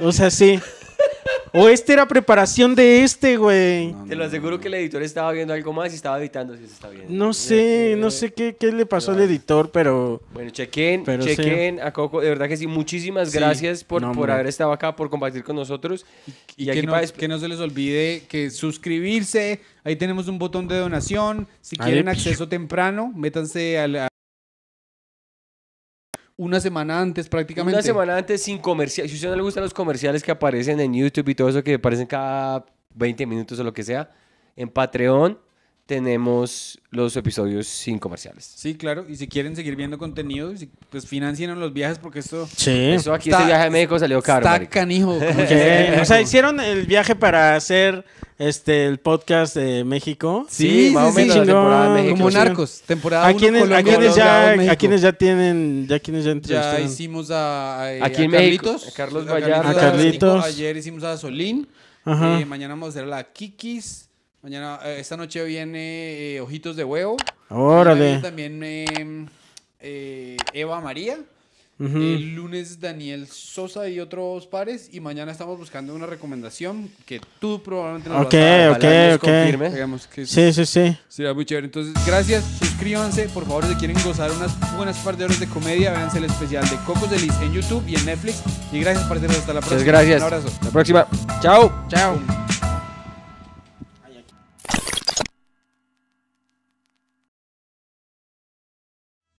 O sea, sí. O este era preparación de este, güey. Te lo aseguro que el editor estaba viendo algo más y estaba editando No sé, no sé qué, qué le pasó al editor, pero. Bueno, chequen, chequen a Coco. De verdad que sí, muchísimas gracias por, por haber estado acá, por compartir con nosotros. Y, que, aquí no, que no se les olvide que suscribirse. Ahí tenemos un botón de donación. Si quieren acceso temprano, métanse al, una semana antes prácticamente. Una semana antes sin comercial. Si a usted no le gustan los comerciales que aparecen en YouTube y todo eso que aparecen cada 20 minutos o lo que sea, en Patreon tenemos los episodios sin comerciales. Sí, claro. Y si quieren seguir viendo contenido, pues financien los viajes porque esto... Sí. Eso aquí, este viaje a México salió caro. Está canijo. o sea, hicieron el viaje para hacer este el podcast de México. Sí, sí sí, Como Narcos, temporada ¿A quienes, ya, a quienes ya tienen, ya quienes ya Ya hicimos a, Carlitos, Carlos Vallarta. A Carlitos. ayer hicimos a Solín. Eh, mañana vamos a hacer a la Kikis. Mañana, eh, esta noche viene eh, Ojitos de Huevo. Órale. También em, eh, Eva María. El lunes Daniel Sosa y otros pares. Y mañana estamos buscando una recomendación que tú probablemente nos vas a Ok, ok, ok. sí, sí, sí. Será muy chévere. Entonces, gracias. Suscríbanse. Por favor, si quieren gozar unas buenas par de horas de comedia, véanse el especial de Cocos de Liz en YouTube y en Netflix. Y gracias, parceros. Hasta la próxima. gracias. Un abrazo. la próxima. Chao. Chao.